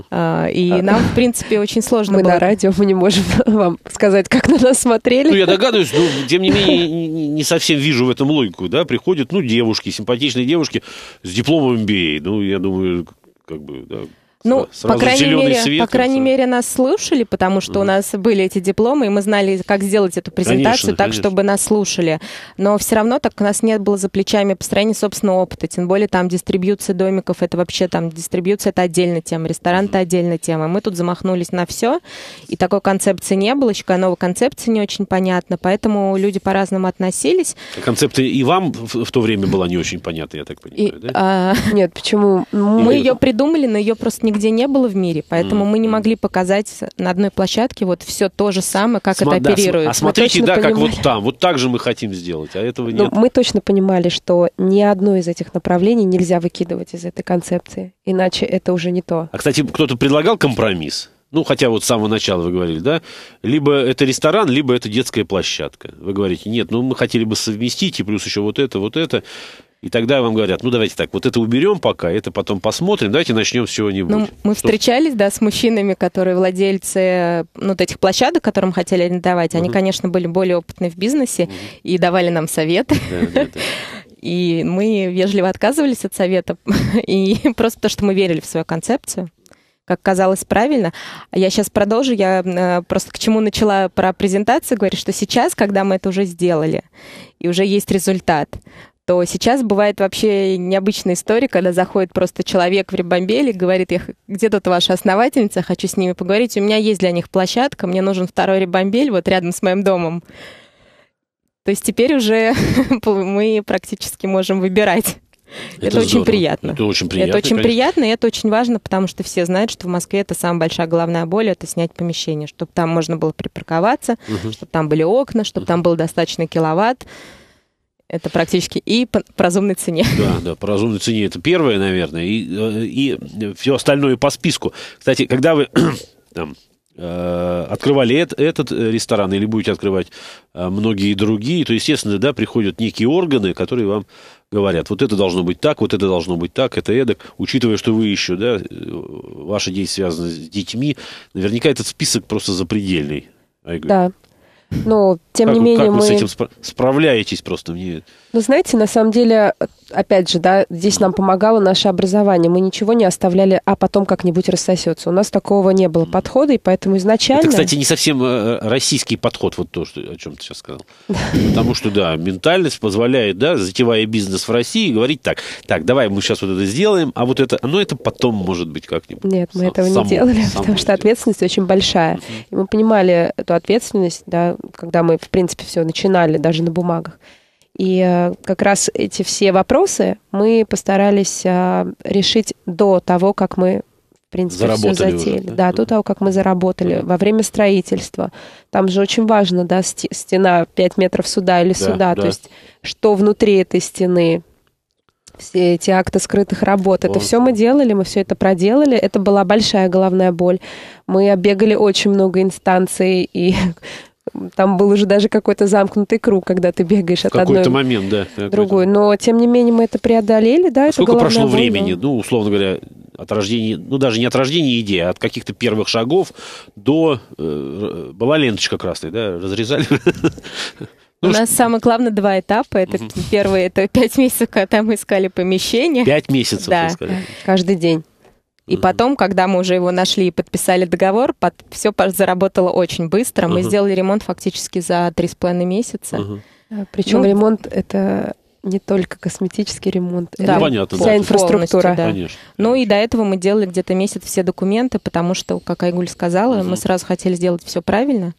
[SPEAKER 2] А, и а. нам, в принципе, очень сложно было. Мы на радио, мы не можем вам сказать, как на нас смотрели. Ну, я догадываюсь, но,
[SPEAKER 1] ну, тем не менее, не совсем вижу в этом логику, да, приходят, ну, девушки, симпатичные девушки с дипломом MBA, ну, я думаю, как бы, да, ну, Сразу по крайней мере, свет, по крайней
[SPEAKER 2] мере, нас слушали, потому что да. у нас были эти дипломы, и мы знали, как сделать эту презентацию конечно, так, конечно. чтобы нас слушали. Но все равно так у нас нет было за плечами построения собственного опыта. Тем более там дистрибьюция домиков, это вообще там дистрибьюция, это отдельная тема, ресторан mm это отдельная тема. Мы тут замахнулись на все, и такой концепции не было, еще новой концепции не очень понятно, поэтому люди по-разному относились.
[SPEAKER 1] Концепция и вам в, в то время была не очень понятна, я так понимаю,
[SPEAKER 2] и, да? А... Нет, почему? Мы ее придумали, но ее просто не нигде не было в мире, поэтому mm мы не могли показать на одной площадке вот все то же самое, как Сма- это да, оперирует. А смотрите, да, понимали. как вот
[SPEAKER 1] там, вот так же мы хотим сделать, а этого ну, нет. Ну, мы
[SPEAKER 2] точно понимали, что ни одно из этих направлений нельзя выкидывать из этой концепции, иначе это уже не то. А,
[SPEAKER 1] кстати, кто-то предлагал компромисс? Ну, хотя вот с самого начала вы говорили, да, либо это ресторан, либо это детская площадка. Вы говорите, нет, ну мы хотели бы совместить, и плюс еще вот это, вот это. И тогда вам говорят, ну давайте так, вот это уберем пока, это потом посмотрим, давайте начнем с чего-нибудь. Ну,
[SPEAKER 2] мы Что? встречались, да, с мужчинами, которые владельцы ну, вот этих площадок, которым хотели арендовать, uh-huh. они, конечно, были более опытны в бизнесе uh-huh. и давали нам советы. и мы вежливо отказывались от совета, и просто то, что мы верили в свою концепцию как казалось правильно. А я сейчас продолжу. Я э, просто к чему начала про презентацию говорю, что сейчас, когда мы это уже сделали, и уже есть результат, то сейчас бывает вообще необычная история, когда заходит просто человек в Рибамбеле и говорит, я, где тут ваша основательница, хочу с ними поговорить, у меня есть для них площадка, мне нужен второй рибомбель вот рядом с моим домом. То есть теперь уже мы практически можем выбирать. Это, это очень приятно. Это очень приятно. Это очень приятно, и это очень важно, потому что все знают, что в Москве это самая большая головная боль это снять помещение, чтобы там можно было припарковаться, угу. чтобы там были окна, чтобы угу. там был достаточно киловатт. Это практически и по, по разумной цене. Да,
[SPEAKER 1] да, по разумной цене. Это первое, наверное, и, э, и все остальное по списку. Кстати, когда вы там, э, открывали этот э, ресторан или будете открывать многие другие, то, естественно, да, приходят некие органы, которые вам говорят, вот это должно быть так, вот это должно быть так, это эдак, учитывая, что вы еще, да, ваши действия связаны с детьми, наверняка этот список просто запредельный. А да,
[SPEAKER 2] но, тем как, не менее, как вы мы... с этим спра-
[SPEAKER 1] справляетесь просто? Мне...
[SPEAKER 2] Ну, знаете, на самом деле, опять же, да, здесь нам помогало наше образование. Мы ничего не оставляли, а потом как-нибудь рассосется. У нас такого не было подхода, и поэтому изначально... Это, кстати,
[SPEAKER 1] не совсем э, э, российский подход, вот то, что, о чем ты сейчас сказал. Потому что, да, ментальность позволяет, да, затевая бизнес в России, говорить так, так, давай мы сейчас вот это сделаем, а вот это, ну, это потом, может быть, как-нибудь.
[SPEAKER 2] Нет, мы Сам, этого не само, делали, само потому что ответственность очень большая. И мы понимали эту ответственность, да, когда мы, в принципе, все начинали даже на бумагах. И э, как раз эти все вопросы мы постарались э, решить до того, как мы в принципе, заработали все затеяли. Уже, да? да, до того, как мы заработали, да. во время строительства. Там же очень важно, да, стена 5 метров сюда или да, сюда. Да. То есть, что внутри этой стены, все эти акты скрытых работ. Вот. Это все мы делали, мы все это проделали. Это была большая головная боль. Мы оббегали очень много инстанций и там был уже даже какой-то замкнутый круг, когда ты бегаешь от одной... какой
[SPEAKER 1] момент, да. Другой.
[SPEAKER 2] Но, тем не менее, мы это преодолели, да, а это Сколько прошло времени,
[SPEAKER 1] ну, условно говоря, от рождения, ну, даже не от рождения идеи, а от каких-то первых шагов до... Э, была ленточка красная, да, разрезали...
[SPEAKER 2] У нас самое главное два этапа. Это угу. первый, это пять месяцев, когда мы искали помещение. Пять месяцев, да. Каждый день. И потом, когда мы уже его нашли и подписали договор, под... все заработало очень быстро. Мы mm-hmm. сделали ремонт фактически за три с месяца. Mm-hmm. Э, Причем ну, ремонт это не только косметический ремонт, да, это понятно, вся да. инфраструктура. Да. Ну и до этого мы делали где-то месяц все документы, потому что, как Айгуль сказала, угу. мы сразу хотели сделать все правильно.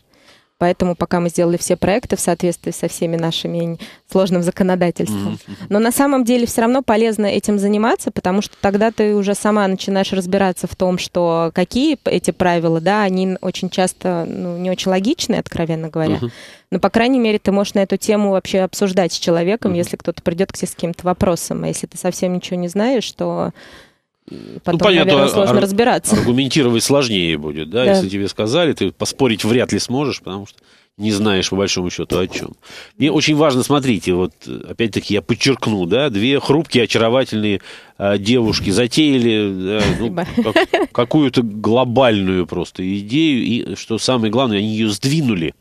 [SPEAKER 2] Поэтому пока мы сделали все проекты в соответствии со всеми нашими сложным законодательством. Но на самом деле все равно полезно этим заниматься, потому что тогда ты уже сама начинаешь разбираться в том, что какие эти правила, да, они очень часто ну, не очень логичны, откровенно говоря. Но, по крайней мере, ты можешь на эту тему вообще обсуждать с человеком, если кто-то придет к тебе с каким-то вопросом. А если ты совсем ничего не знаешь, то ну, потом, ну, понятно, наверное, сложно ар- разбираться.
[SPEAKER 1] Аргументировать сложнее будет, да, да, если тебе сказали, ты поспорить вряд ли сможешь, потому что не знаешь, по большому счету, о чем. Мне очень важно, смотрите, вот опять-таки я подчеркну, да, две хрупкие, очаровательные э, девушки затеяли да, ну, как, какую-то глобальную просто идею, и что самое главное, они ее сдвинули.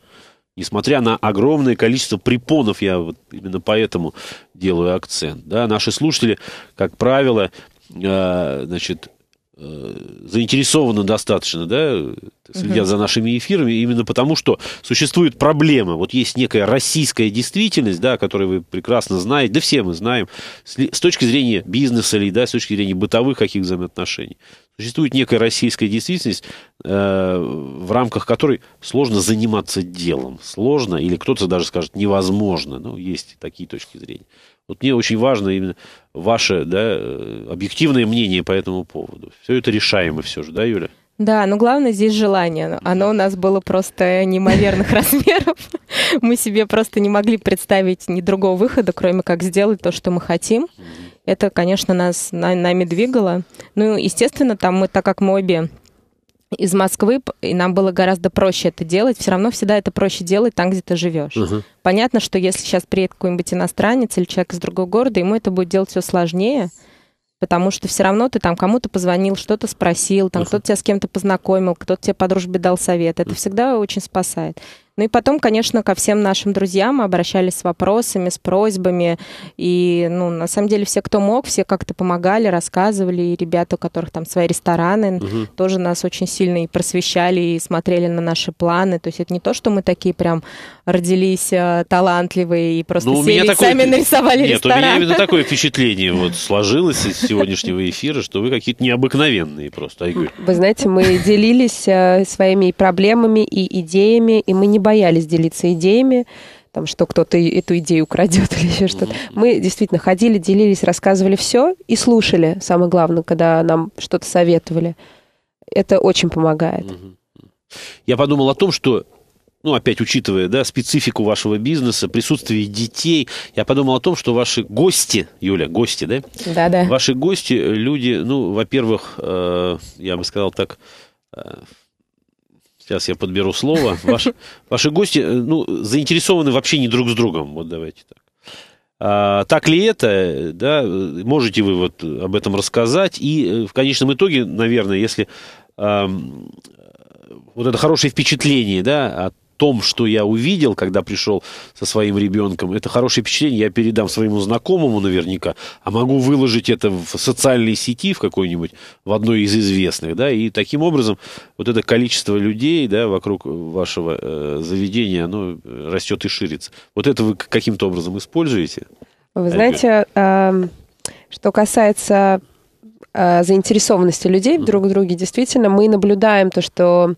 [SPEAKER 1] Несмотря на огромное количество препонов, я вот именно поэтому делаю акцент. Да, наши слушатели, как правило, а, значит, э, заинтересованы достаточно, да, следят угу. за нашими эфирами, именно потому что существует проблема. Вот есть некая российская действительность, да, которую вы прекрасно знаете, да все мы знаем, с точки зрения бизнеса или, да, с точки зрения бытовых каких взаимоотношений. Существует некая российская действительность, э, в рамках которой сложно заниматься делом. Сложно, или кто-то даже скажет, невозможно. Ну, есть такие точки зрения. Вот мне очень важно именно ваше да, э, объективное мнение по этому поводу. Все это решаемо все же, да, Юля?
[SPEAKER 2] Да, но главное здесь желание. Оно у нас было просто неимоверных размеров. Мы себе просто не могли представить ни другого выхода, кроме как сделать то, что мы хотим. Это, конечно, нас нами двигало. Ну, естественно, там мы, так как мы обе из Москвы, и нам было гораздо проще это делать. Все равно всегда это проще делать там, где ты живешь. Угу. Понятно, что если сейчас приедет какой-нибудь иностранец или человек из другого города, ему это будет делать все сложнее, потому что все равно ты там кому-то позвонил, что-то спросил, там угу. кто-то тебя с кем-то познакомил, кто-то тебе по дружбе дал совет. Это угу. всегда очень спасает. Ну и потом, конечно, ко всем нашим друзьям обращались с вопросами, с просьбами. И, ну, на самом деле, все, кто мог, все как-то помогали, рассказывали. И ребята, у которых там свои рестораны, угу. тоже нас очень сильно и просвещали, и смотрели на наши планы. То есть это не то, что мы такие прям родились э, талантливые и просто ну, сели и сами нарисовали Нет, ресторан. у меня именно такое
[SPEAKER 1] впечатление вот сложилось из сегодняшнего эфира, что вы какие-то необыкновенные просто, Вы
[SPEAKER 2] знаете, мы делились э, своими проблемами и идеями, и мы не боялись делиться идеями, там, что кто-то эту идею украдет или еще что-то. Мы действительно ходили, делились, рассказывали все и слушали, самое главное, когда нам что-то советовали. Это очень помогает.
[SPEAKER 1] Я подумал о том, что ну, опять учитывая, да, специфику вашего бизнеса, присутствие детей, я подумал о том, что ваши гости, Юля, гости, да? Да, да. Ваши гости, люди, ну, во-первых, э, я бы сказал так, э, Сейчас я подберу слово. Ваши, ваши гости э, ну, заинтересованы вообще не друг с другом. Вот давайте так. А, так ли это, да, можете вы вот об этом рассказать. И э, в конечном итоге, наверное, если а, вот это хорошее впечатление, да, от том, что я увидел, когда пришел со своим ребенком, это хорошее впечатление, я передам своему знакомому наверняка, а могу выложить это в социальной сети в какой-нибудь, в одной из известных, да, и таким образом вот это количество людей, да, вокруг вашего э, заведения, оно э, растет и ширится. Вот это вы каким-то образом используете?
[SPEAKER 2] Вы знаете, э, что касается э, заинтересованности людей mm-hmm. друг в друге, действительно, мы наблюдаем то, что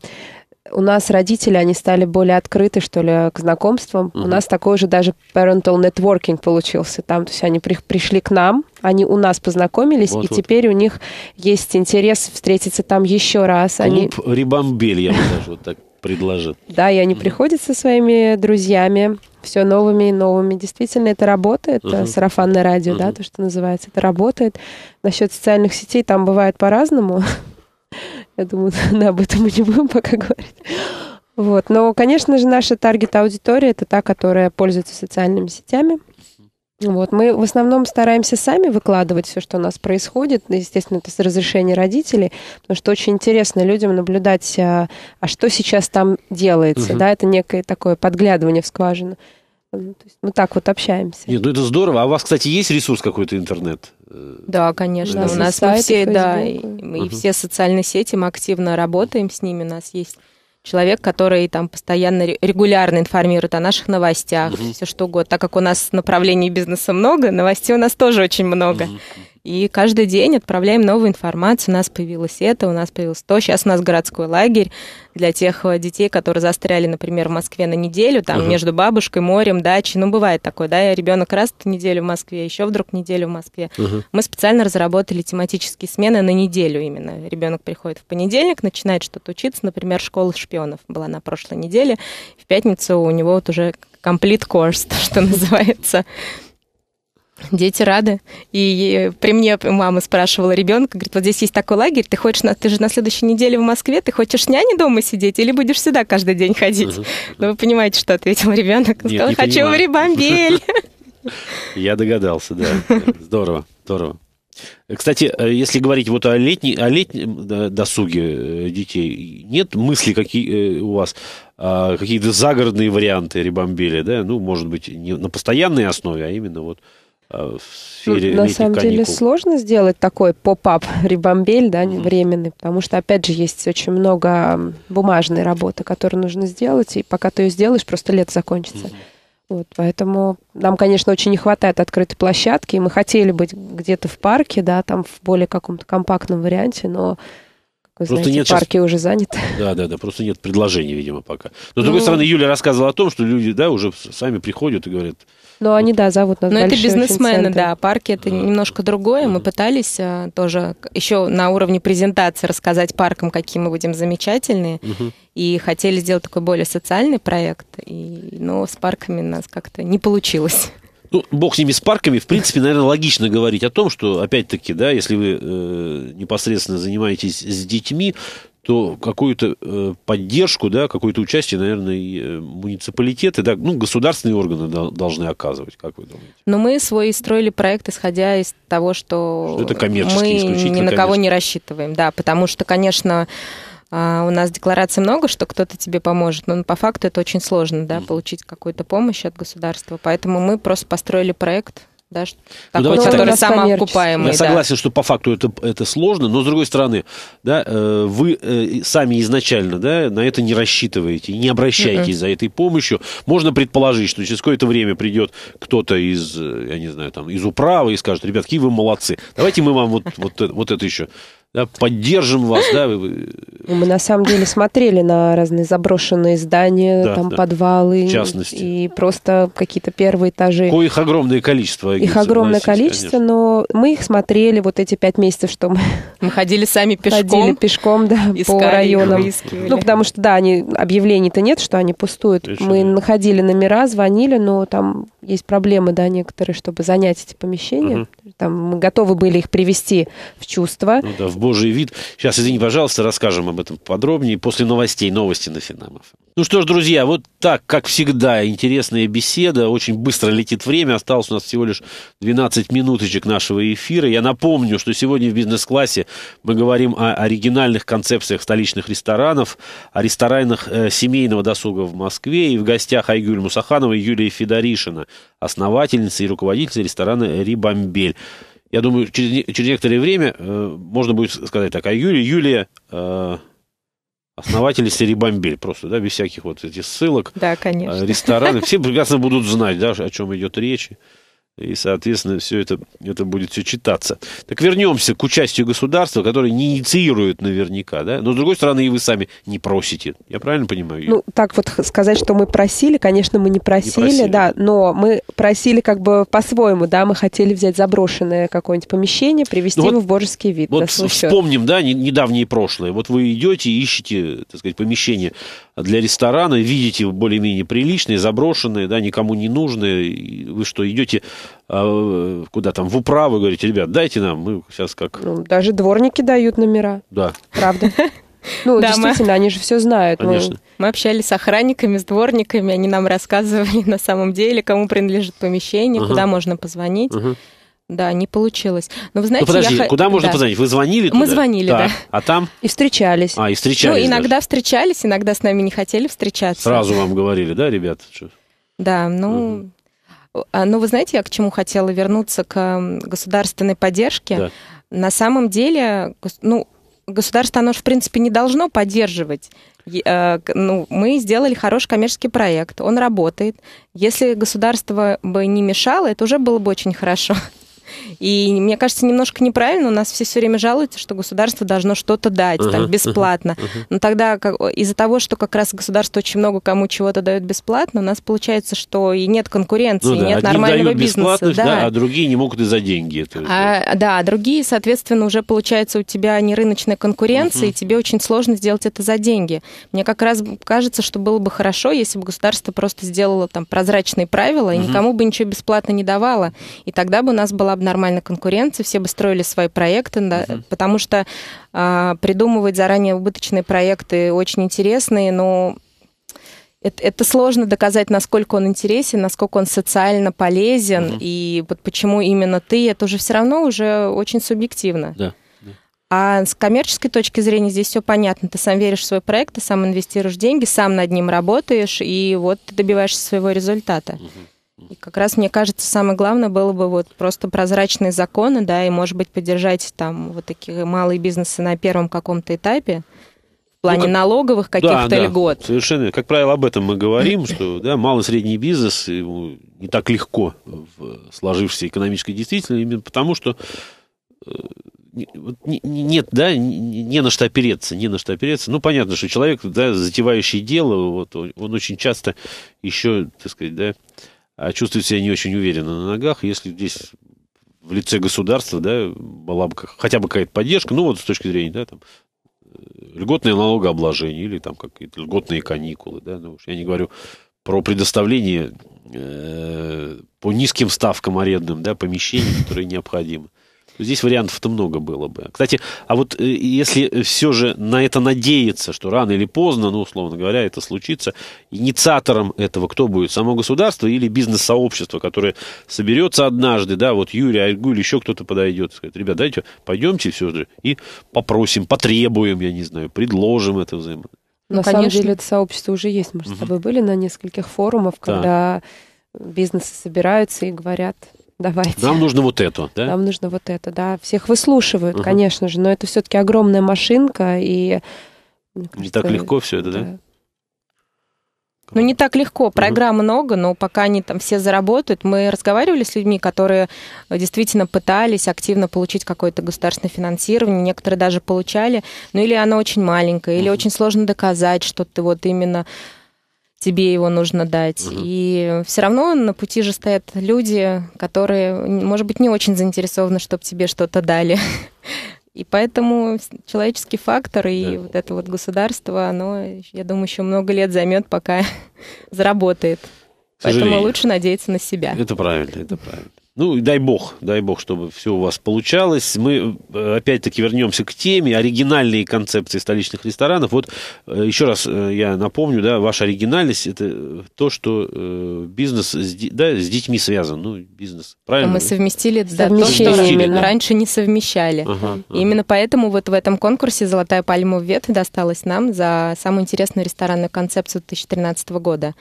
[SPEAKER 2] у нас родители, они стали более открыты, что ли, к знакомствам. Mm-hmm. У нас такой же даже parental networking получился. Там, то есть они при, пришли к нам, они у нас познакомились, вот, и вот. теперь у них есть интерес встретиться там еще раз. Клуб они...
[SPEAKER 1] Рибамбель, я бы даже вот так предложил.
[SPEAKER 2] Да, и они приходят со своими друзьями, все новыми и новыми. Действительно, это работает, э, сарафанное радио, да, то, что называется, это работает. Насчет социальных сетей там бывает по-разному. Я думаю, да, об этом мы не будем пока говорить. Вот. Но, конечно же, наша таргет-аудитория — это та, которая пользуется социальными сетями. Вот. Мы в основном стараемся сами выкладывать все, что у нас происходит. Естественно, это с разрешения родителей, потому что очень интересно людям наблюдать, а, а что сейчас там делается. Угу. Да, это некое такое подглядывание в скважину. Ну, то есть мы так вот общаемся.
[SPEAKER 1] Нет, ну это здорово. А у вас, кстати, есть ресурс какой-то интернет?
[SPEAKER 2] Э, да, конечно. Да. У нас сайт, все, да, и, угу. все социальные сети, мы активно работаем с ними. У нас есть человек, который там постоянно регулярно информирует о наших новостях, угу. все что угодно. Так как у нас направлений бизнеса много, новостей у нас тоже очень много. Угу. И каждый день отправляем новую информацию. У нас появилось это, у нас появилось то. Сейчас у нас городской лагерь для тех э, детей, которые застряли, например, в Москве на неделю, там uh-huh. между бабушкой, морем, дачей. Ну, бывает такое, да, ребенок раз неделю в Москве, еще вдруг неделю в Москве. Uh-huh. Мы специально разработали тематические смены на неделю именно. Ребенок приходит в понедельник, начинает что-то учиться, например, школа шпионов была на прошлой неделе. В пятницу у него вот уже complete course, то, что называется. Дети рады. И при мне мама спрашивала ребенка, говорит, вот здесь есть такой лагерь, ты хочешь, на, ты же на следующей неделе в Москве, ты хочешь няни дома сидеть или будешь сюда каждый день ходить? Ну, вы понимаете, что ответил ребенок. Он Нет, сказал, хочу в Рибамбель.
[SPEAKER 1] Я догадался, да. Здорово, здорово. Кстати, э, если говорить вот о, летней, о летнем досуге э, детей, нет мысли какие э, у вас, а, какие-то загородные варианты ребомбеля, да? Ну, может быть, не на постоянной основе, а именно вот Э, в ну, сфере ну, На самом каникул. деле сложно
[SPEAKER 2] сделать такой поп-ап ребомбель, да, mm-hmm. временный, потому что, опять же, есть очень много бумажной работы, которую нужно сделать, и пока ты ее сделаешь, просто лет закончится. Mm-hmm. Вот, поэтому нам, конечно, очень не хватает открытой площадки, и мы хотели быть где-то в парке, да, там в более каком-то компактном варианте, но вы просто знаете, нет парки сейчас... уже заняты.
[SPEAKER 1] Да, да, да, просто нет предложений, видимо, пока. Но, с другой ну. стороны, Юля рассказывала о том, что люди, да, уже сами приходят и говорят...
[SPEAKER 2] Ну, они, да, зовут нас Но это бизнесмены, да, парки это а, немножко другое. Мы пытались а, тоже еще на уровне презентации рассказать паркам, какие мы будем замечательные. Угу. И хотели сделать такой более социальный проект, и, но ну, с парками у нас как-то не получилось.
[SPEAKER 1] Ну, бог с ними, с парками, в принципе, наверное, логично говорить о том, что, опять-таки, да, если вы э, непосредственно занимаетесь с детьми, то какую-то э, поддержку, да, какое-то участие, наверное, и э, муниципалитеты, да, ну, государственные органы да, должны оказывать, как вы думаете?
[SPEAKER 2] Но ну, мы свой строили проект, исходя из того, что, что это мы ни на кого не рассчитываем, да, потому что, конечно, а, у нас деклараций много, что кто-то тебе поможет, но по факту это очень сложно, да, получить какую-то помощь от государства. Поэтому мы просто построили проект, да, ну, который так. самоокупаемый. Я да. согласен,
[SPEAKER 1] что по факту это, это сложно, но с другой стороны, да, э, вы э, сами изначально да, на это не рассчитываете, не обращаетесь mm-hmm. за этой помощью. Можно предположить, что через какое-то время придет кто-то из, э, я не знаю, там, из управы и скажет, ребят, какие вы молодцы, давайте мы вам вот, вот, вот это еще да, поддержим вас, да. Ну,
[SPEAKER 2] мы на самом деле смотрели на разные заброшенные здания, да, там да. подвалы, в частности. и просто какие-то первые этажи. Их
[SPEAKER 1] огромное количество. Их огромное носить, количество,
[SPEAKER 2] конечно. но мы их смотрели вот эти пять месяцев, что мы. Мы ходили сами пешком. Ходили пешком, да, по районам. Ну потому что да, они объявлений-то нет, что они пустуют. Совершенно. Мы находили номера, звонили, но там есть проблемы, да, некоторые, чтобы занять эти помещения. Угу. Там мы готовы были их привести в чувство.
[SPEAKER 1] Ну, да, в божий вид. Сейчас, извини, пожалуйста, расскажем об этом подробнее после новостей. Новости на Финамов. Ну что ж, друзья, вот так, как всегда, интересная беседа. Очень быстро летит время. Осталось у нас всего лишь 12 минуточек нашего эфира. Я напомню, что сегодня в бизнес-классе мы говорим о оригинальных концепциях столичных ресторанов, о ресторанах э, семейного досуга в Москве. И в гостях Айгюль Мусаханова и Юлия Федоришина, основательница и руководительница ресторана «Рибамбель» я думаю, через, через некоторое время э, можно будет сказать так, а Юлия, Юлия э, основатель Серебамбель просто, да, без всяких вот этих ссылок.
[SPEAKER 2] Да, конечно.
[SPEAKER 1] Э, рестораны. Все прекрасно будут знать, да, о чем идет речь. И, соответственно, все это, это будет все читаться. Так вернемся к участию государства, которое не инициирует наверняка, да? Но, с другой стороны, и вы сами не просите. Я правильно понимаю? Ну,
[SPEAKER 2] так вот сказать, что мы просили, конечно, мы не просили, не просили. да, но мы просили как бы по-своему, да, мы хотели взять заброшенное какое-нибудь помещение, привести ну, вот, его в божеский вид. Вот вспомним,
[SPEAKER 1] счет. да, недавнее прошлое. Вот вы идете, ищете, так сказать, помещение для ресторана, видите более-менее приличное, заброшенное, да, никому не нужные. Вы что, идете а, э, куда там, в управу, говорите, ребят, дайте нам, мы сейчас как... Ну,
[SPEAKER 2] даже дворники дают номера. Да. Правда. Ну, да, действительно, мы... они же все знают. Конечно. Мы... мы общались с охранниками, с дворниками, они нам рассказывали на самом деле, кому принадлежит помещение, ага. куда можно позвонить. Ага. Да, не получилось. Но вы ну, знаете, ну, подожди, я... куда можно да. позвонить? Вы
[SPEAKER 1] звонили? Туда? Мы звонили, да. да. А там?
[SPEAKER 2] И встречались.
[SPEAKER 1] А, и встречались. Ну, иногда
[SPEAKER 2] даже. встречались, иногда с нами не хотели встречаться. Сразу
[SPEAKER 1] вам говорили, да, ребят?
[SPEAKER 2] Да, ну. Угу. А, ну, вы знаете, я к чему хотела вернуться, к государственной поддержке. Да. На самом деле, ну, государство, оно же, в принципе, не должно поддерживать. А, ну, мы сделали хороший коммерческий проект, он работает. Если государство бы не мешало, это уже было бы очень хорошо. И мне кажется, немножко неправильно. У нас все все время жалуются, что государство должно что-то дать uh-huh, там бесплатно. Uh-huh, Но тогда как, из-за того, что как раз государство очень много кому чего-то дает бесплатно, у нас получается, что и нет конкуренции, ну, да. и нет Одни нормального бизнеса. Да. Да, а
[SPEAKER 1] другие не могут и за деньги. Это
[SPEAKER 2] а, да, другие, соответственно, уже получается у тебя не рыночная конкуренция, uh-huh. и тебе очень сложно сделать это за деньги. Мне как раз кажется, что было бы хорошо, если бы государство просто сделало там прозрачные правила uh-huh. и никому бы ничего бесплатно не давало. И тогда бы у нас была бы нормальной конкуренции, все бы строили свои проекты, да, угу. потому что э, придумывать заранее убыточные проекты очень интересные, но это, это сложно доказать, насколько он интересен, насколько он социально полезен, угу. и вот почему именно ты, это уже все равно уже очень субъективно. Да. А с коммерческой точки зрения здесь все понятно. Ты сам веришь в свой проект, ты сам инвестируешь деньги, сам над ним работаешь, и вот ты добиваешься своего результата. Угу. И как раз, мне кажется, самое главное было бы вот просто прозрачные законы, да, и, может быть, поддержать там вот такие малые бизнесы на первом каком-то этапе, в плане ну, как... налоговых каких-то да, да,
[SPEAKER 1] льгот. Совершенно. Как правило, об этом мы говорим, что да, малый-средний бизнес ему не так легко в сложившейся экономической действительности, именно потому что э, нет, да, не на что опереться, не на что опереться. Ну, понятно, что человек, да, затевающий дело, вот, он очень часто еще, так сказать, да, а, чувствует себя не очень уверенно на ногах. Если здесь в лице государства, да, была бы хотя бы какая-то поддержка, ну вот с точки зрения, да, там, э, льготное налогообложение или там какие-то льготные каникулы, да, ну, я не говорю про предоставление э, по низким ставкам арендным, да, помещений, которые необходимы. Здесь вариантов-то много было бы. Кстати, а вот э, если все же на это надеяться, что рано или поздно, ну, условно говоря, это случится, инициатором этого кто будет? Само государство или бизнес-сообщество, которое соберется однажды, да, вот Юрий Айгуль, еще кто-то подойдет, и скажет, ребят, давайте пойдемте все же и попросим, потребуем, я не знаю, предложим это взаимодействие.
[SPEAKER 2] на конечно. самом деле это сообщество уже есть. Мы же угу. с тобой были на нескольких форумах, когда да. бизнесы собираются и говорят, давайте. Нам нужно вот это, да? Нам нужно вот это, да. Всех выслушивают, угу. конечно же, но это все-таки огромная машинка, и...
[SPEAKER 1] Кажется, не так легко все это, да? да?
[SPEAKER 2] Ну, не так легко. Программ mm много, но пока они там все заработают. Мы разговаривали с людьми, которые э, действительно пытались активно получить какое-то государственное финансирование. Некоторые даже получали. Ну, или оно очень маленькое, или mm очень сложно доказать, что ты вот именно тебе его нужно дать. Угу. И все равно на пути же стоят люди, которые, может быть, не очень заинтересованы, чтобы тебе что-то дали. И поэтому человеческий фактор и да. вот это вот государство, оно, я думаю, еще много лет займет, пока заработает.
[SPEAKER 1] Поэтому лучше
[SPEAKER 2] надеяться на себя.
[SPEAKER 1] Это правильно, это правильно. Ну, дай бог, дай бог, чтобы все у вас получалось. Мы э, опять-таки вернемся к теме оригинальные концепции столичных ресторанов. Вот э, еще раз э, я напомню, да, ваша оригинальность это то, что бизнес с, да, с детьми связан. Ну, бизнес, правильно? Мы
[SPEAKER 2] совместили, да, то, что совместили, раньше не совмещали. Ага, И ага. Именно поэтому вот в этом конкурсе «Золотая пальмовая ветвь» досталась нам за самую интересную ресторанную концепцию 2013 года.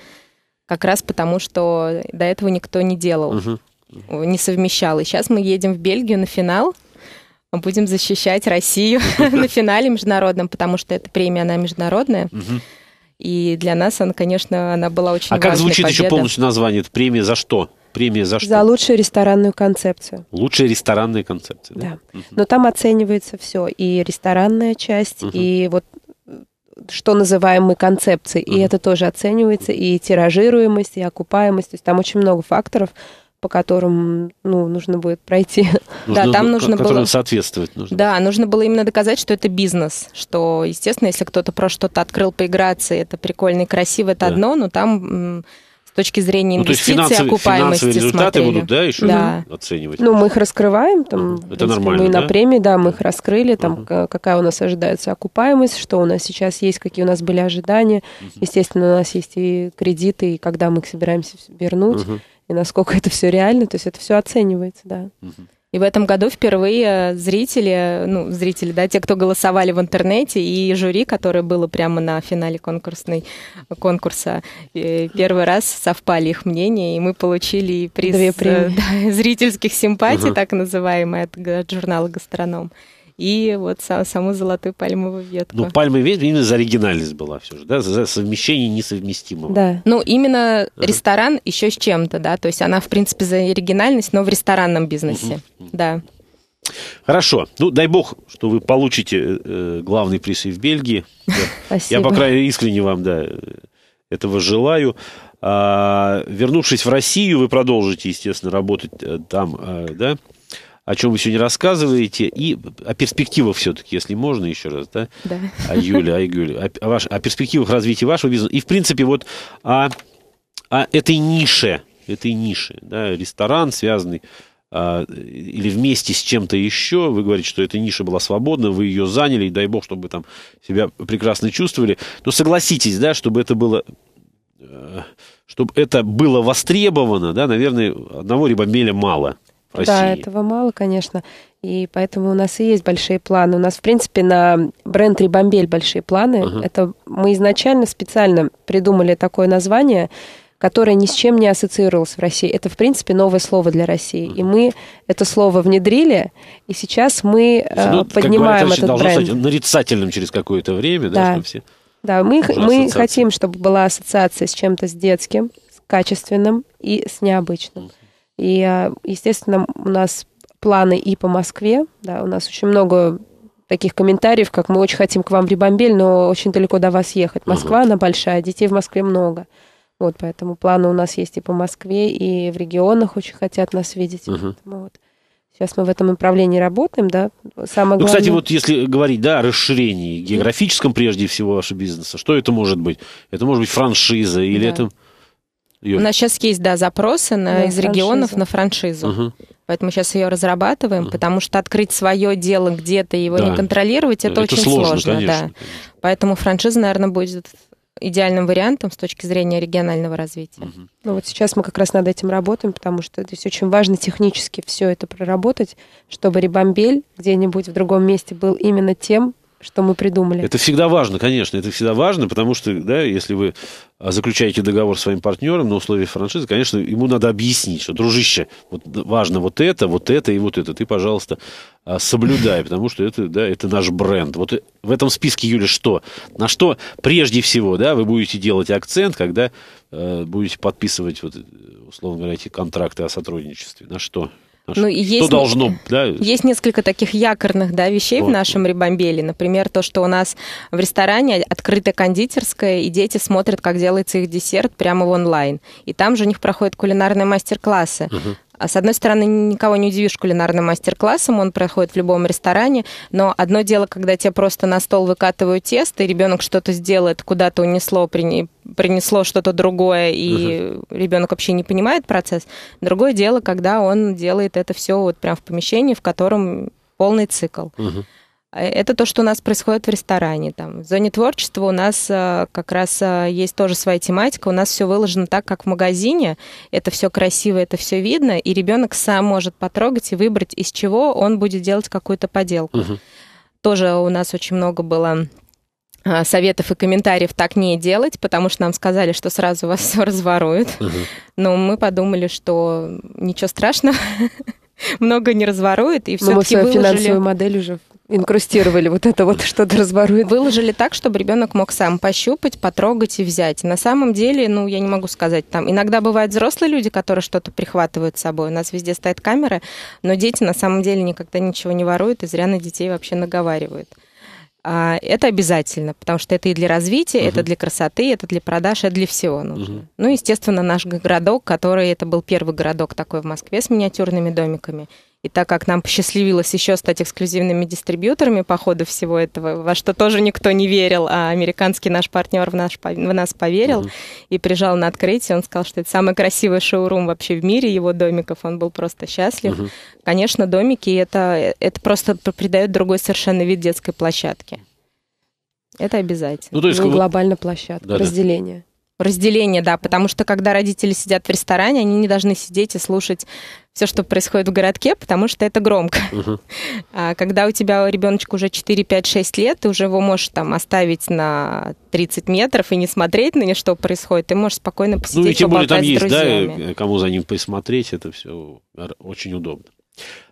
[SPEAKER 2] Как раз потому, что до этого никто не делал. Угу не совмещал. И сейчас мы едем в Бельгию на финал. мы Будем защищать Россию на финале международном, потому что эта премия, она международная. И для нас она, конечно, она была очень А как звучит еще полностью
[SPEAKER 1] название? премия за что? Премия за что? За
[SPEAKER 2] лучшую ресторанную концепцию.
[SPEAKER 1] Лучшая ресторанная концепция. Да. да.
[SPEAKER 2] Но там оценивается все. И ресторанная часть, и вот э, что называем мы концепцией. И это тоже оценивается, и тиражируемость, и окупаемость. То есть там очень много факторов по которым ну, нужно будет пройти. Нужно, да, там нужно было...
[SPEAKER 1] соответствовать нужно.
[SPEAKER 2] Да, нужно было именно доказать, что это бизнес, что, естественно, если кто-то просто что-то открыл поиграться, это прикольно и красиво, это да. одно, но там с точки зрения инвестиций, ну, то есть финансовые, окупаемости финансовые результаты смотрели. будут, да, еще да.
[SPEAKER 1] оценивать? Ну, мы их
[SPEAKER 2] раскрываем, там, uh-huh. это нормально, мы да? на премии, да, мы их раскрыли, там, uh-huh. какая у нас ожидается окупаемость, что у нас сейчас есть, какие у нас были ожидания, uh-huh. естественно, у нас есть и кредиты, и когда мы их собираемся вернуть. Uh-huh и насколько это все реально, то есть это все оценивается, да. И в этом году впервые зрители, ну, зрители, да, те, кто голосовали в интернете, и жюри, которое было прямо на финале конкурсной, конкурса, э, первый раз совпали их мнения, и мы получили приз Две премии. Э, да, зрительских симпатий, угу. так называемый, от журнала «Гастроном» и вот сам, саму золотую пальмовую ветку. Ну,
[SPEAKER 1] пальмовая ветка именно за оригинальность была все же, да, за совмещение несовместимого.
[SPEAKER 2] Да, ну именно ага. ресторан еще с чем-то, да, то есть она, в принципе, за оригинальность, но в ресторанном бизнесе, угу. да.
[SPEAKER 1] Хорошо. Ну, дай бог, что вы получите э, главный приз и в Бельгии. Да. Спасибо. Я, по крайней мере, искренне вам да, этого желаю. А, вернувшись в Россию, вы продолжите, естественно, работать э, там, э, да? о чем вы сегодня рассказываете, и о перспективах все-таки, если можно еще раз, да?
[SPEAKER 2] Да. А а о Юле,
[SPEAKER 1] о Юле, о, ваш, о перспективах развития вашего бизнеса. И, в принципе, вот о, о этой нише, этой нише, да, ресторан, связанный а, или вместе с чем-то еще, вы говорите, что эта ниша была свободна, вы ее заняли, и дай бог, чтобы там себя прекрасно чувствовали, Но согласитесь, да, чтобы это было э, чтобы это было востребовано, да, наверное, одного рибомеля мало. России. Да,
[SPEAKER 2] этого мало, конечно. И поэтому у нас и есть большие планы. У нас, в принципе, на бренд Рибамбель большие планы. Угу. Это мы изначально специально придумали такое название, которое ни с чем не ассоциировалось в России. Это, в принципе, новое слово для России. И мы это слово внедрили, и сейчас мы э, ну, поднимаем как говорят, этот бренд.
[SPEAKER 1] Стать нарицательным через какое-то время, да, да чтобы все...
[SPEAKER 2] Да, мы, мы хотим, чтобы была ассоциация с чем-то с детским, с качественным и с необычным. И, э, естественно, у нас планы и по Москве. Да, у нас очень много таких комментариев, как мы очень хотим к вам в Рибамбель, но очень далеко до вас ехать. Москва, она большая, детей в Москве много. Вот, поэтому планы у нас есть и по Москве, и в регионах очень хотят нас видеть. Угу. Поэтому вот. Сейчас мы в этом направлении работаем, да. Самое ну, главное... кстати, вот
[SPEAKER 1] если говорить, да, о расширении географическом прежде всего вашего бизнеса, что это может быть? Это может быть франшиза или да. это... Ее... У
[SPEAKER 2] нас сейчас есть, да, запросы на, да, из франшизу. регионов на франшизу. Угу. Поэтому сейчас ее разрабатываем, угу. потому что открыть свое дело где-то и его да. не контролировать, это, это очень сложно, сложно конечно. да. Поэтому франшиза, наверное, будет идеальным вариантом с точки зрения регионального развития. Угу. Ну вот сейчас мы как раз над этим работаем, потому что здесь очень важно технически все это проработать, чтобы Рибамбель где-нибудь в другом месте был именно тем что мы придумали. Это
[SPEAKER 1] всегда важно, конечно, это всегда важно, потому что, да, если вы а, заключаете договор с своим партнером на условиях франшизы, конечно, ему надо объяснить, что, дружище, вот важно вот это, вот это и вот это. Ты, пожалуйста, а, соблюдай, потому что это, да, это наш бренд. Вот в этом списке, Юля, что? На что прежде всего, да, вы будете делать акцент, когда э, будете подписывать, вот, условно говоря, эти контракты о сотрудничестве? На что? Ну, есть, что должно, да? Есть
[SPEAKER 2] несколько таких якорных да, вещей вот. в нашем ребомбеле, Например, то, что у нас в ресторане открыта кондитерская, и дети смотрят, как делается их десерт прямо в онлайн. И там же у них проходят кулинарные мастер-классы. Угу. А, с одной стороны, никого не удивишь кулинарным мастер-классом, он проходит в любом ресторане, но одно дело, когда тебе просто на стол выкатывают тесто, и ребенок что-то сделает, куда-то унесло, принесло что-то другое, и угу. ребенок вообще не понимает процесс. Другое дело, когда он делает это все вот прям в помещении, в котором полный цикл. Угу. А это то, что у нас происходит в ресторане. Там. В зоне творчества у нас э, как раз э, есть тоже своя тематика. У нас все выложено так, как в магазине. Это все красиво, это все видно. И ребенок сам может потрогать и выбрать, из чего он будет делать какую-то поделку. Угу. Тоже у нас очень много было э, советов и комментариев так не делать, потому что нам сказали, что сразу вас все разворуют. Угу. Но мы подумали, что ничего страшного, много не разворует, и все-таки выложили... финансовую модель уже инкрустировали вот это вот что-то разворует. Выложили так, чтобы ребенок мог сам пощупать, потрогать и взять. На самом деле, ну, я не могу сказать, там иногда бывают взрослые люди, которые что-то прихватывают с собой. У нас везде стоят камеры, но дети на самом деле никогда ничего не воруют и зря на детей вообще наговаривают. А, это обязательно, потому что это и для развития, угу. это для красоты, это для продаж, это для всего нужно. Угу. Ну, естественно, наш городок, который это был первый городок такой в Москве с миниатюрными домиками – и так как нам посчастливилось еще стать эксклюзивными дистрибьюторами по ходу всего этого, во что тоже никто не верил, а американский наш партнер в, наш, в нас поверил mm-hmm. и прижал на открытие. Он сказал, что это самый красивый шоурум вообще в мире его домиков. Он был просто счастлив. Mm-hmm. Конечно, домики это, это просто придает другой совершенно вид детской площадки. Это обязательно. Ну, то есть, ну, глобально площадка, да, разделение. Да разделение, да, потому что когда родители сидят в ресторане, они не должны сидеть и слушать все, что происходит в городке, потому что это громко. Угу. А когда у тебя ребеночку уже 4, 5, 6 лет, ты уже его можешь там оставить на 30 метров и не смотреть на не что происходит, ты можешь спокойно посидеть, Ну и тем более там есть, да, э,
[SPEAKER 1] кому за ним посмотреть, это все очень удобно.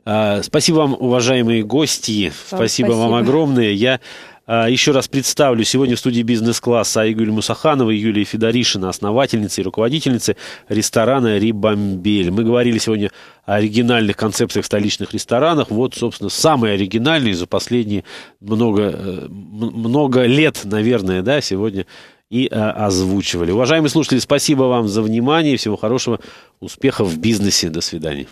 [SPEAKER 1] А, спасибо вам, уважаемые гости. Спасибо, спасибо вам огромное. Я а, еще раз представлю, сегодня в студии бизнес-класса Айгуль Мусаханова и Юлия Федоришина, основательница и руководительница ресторана «Рибамбель». Мы говорили сегодня о оригинальных концепциях столичных ресторанах. Вот, собственно, самый оригинальный за последние много, э, много лет, наверное, да, сегодня и э, озвучивали. Уважаемые слушатели, спасибо вам за внимание. Всего хорошего, успехов в бизнесе. До свидания.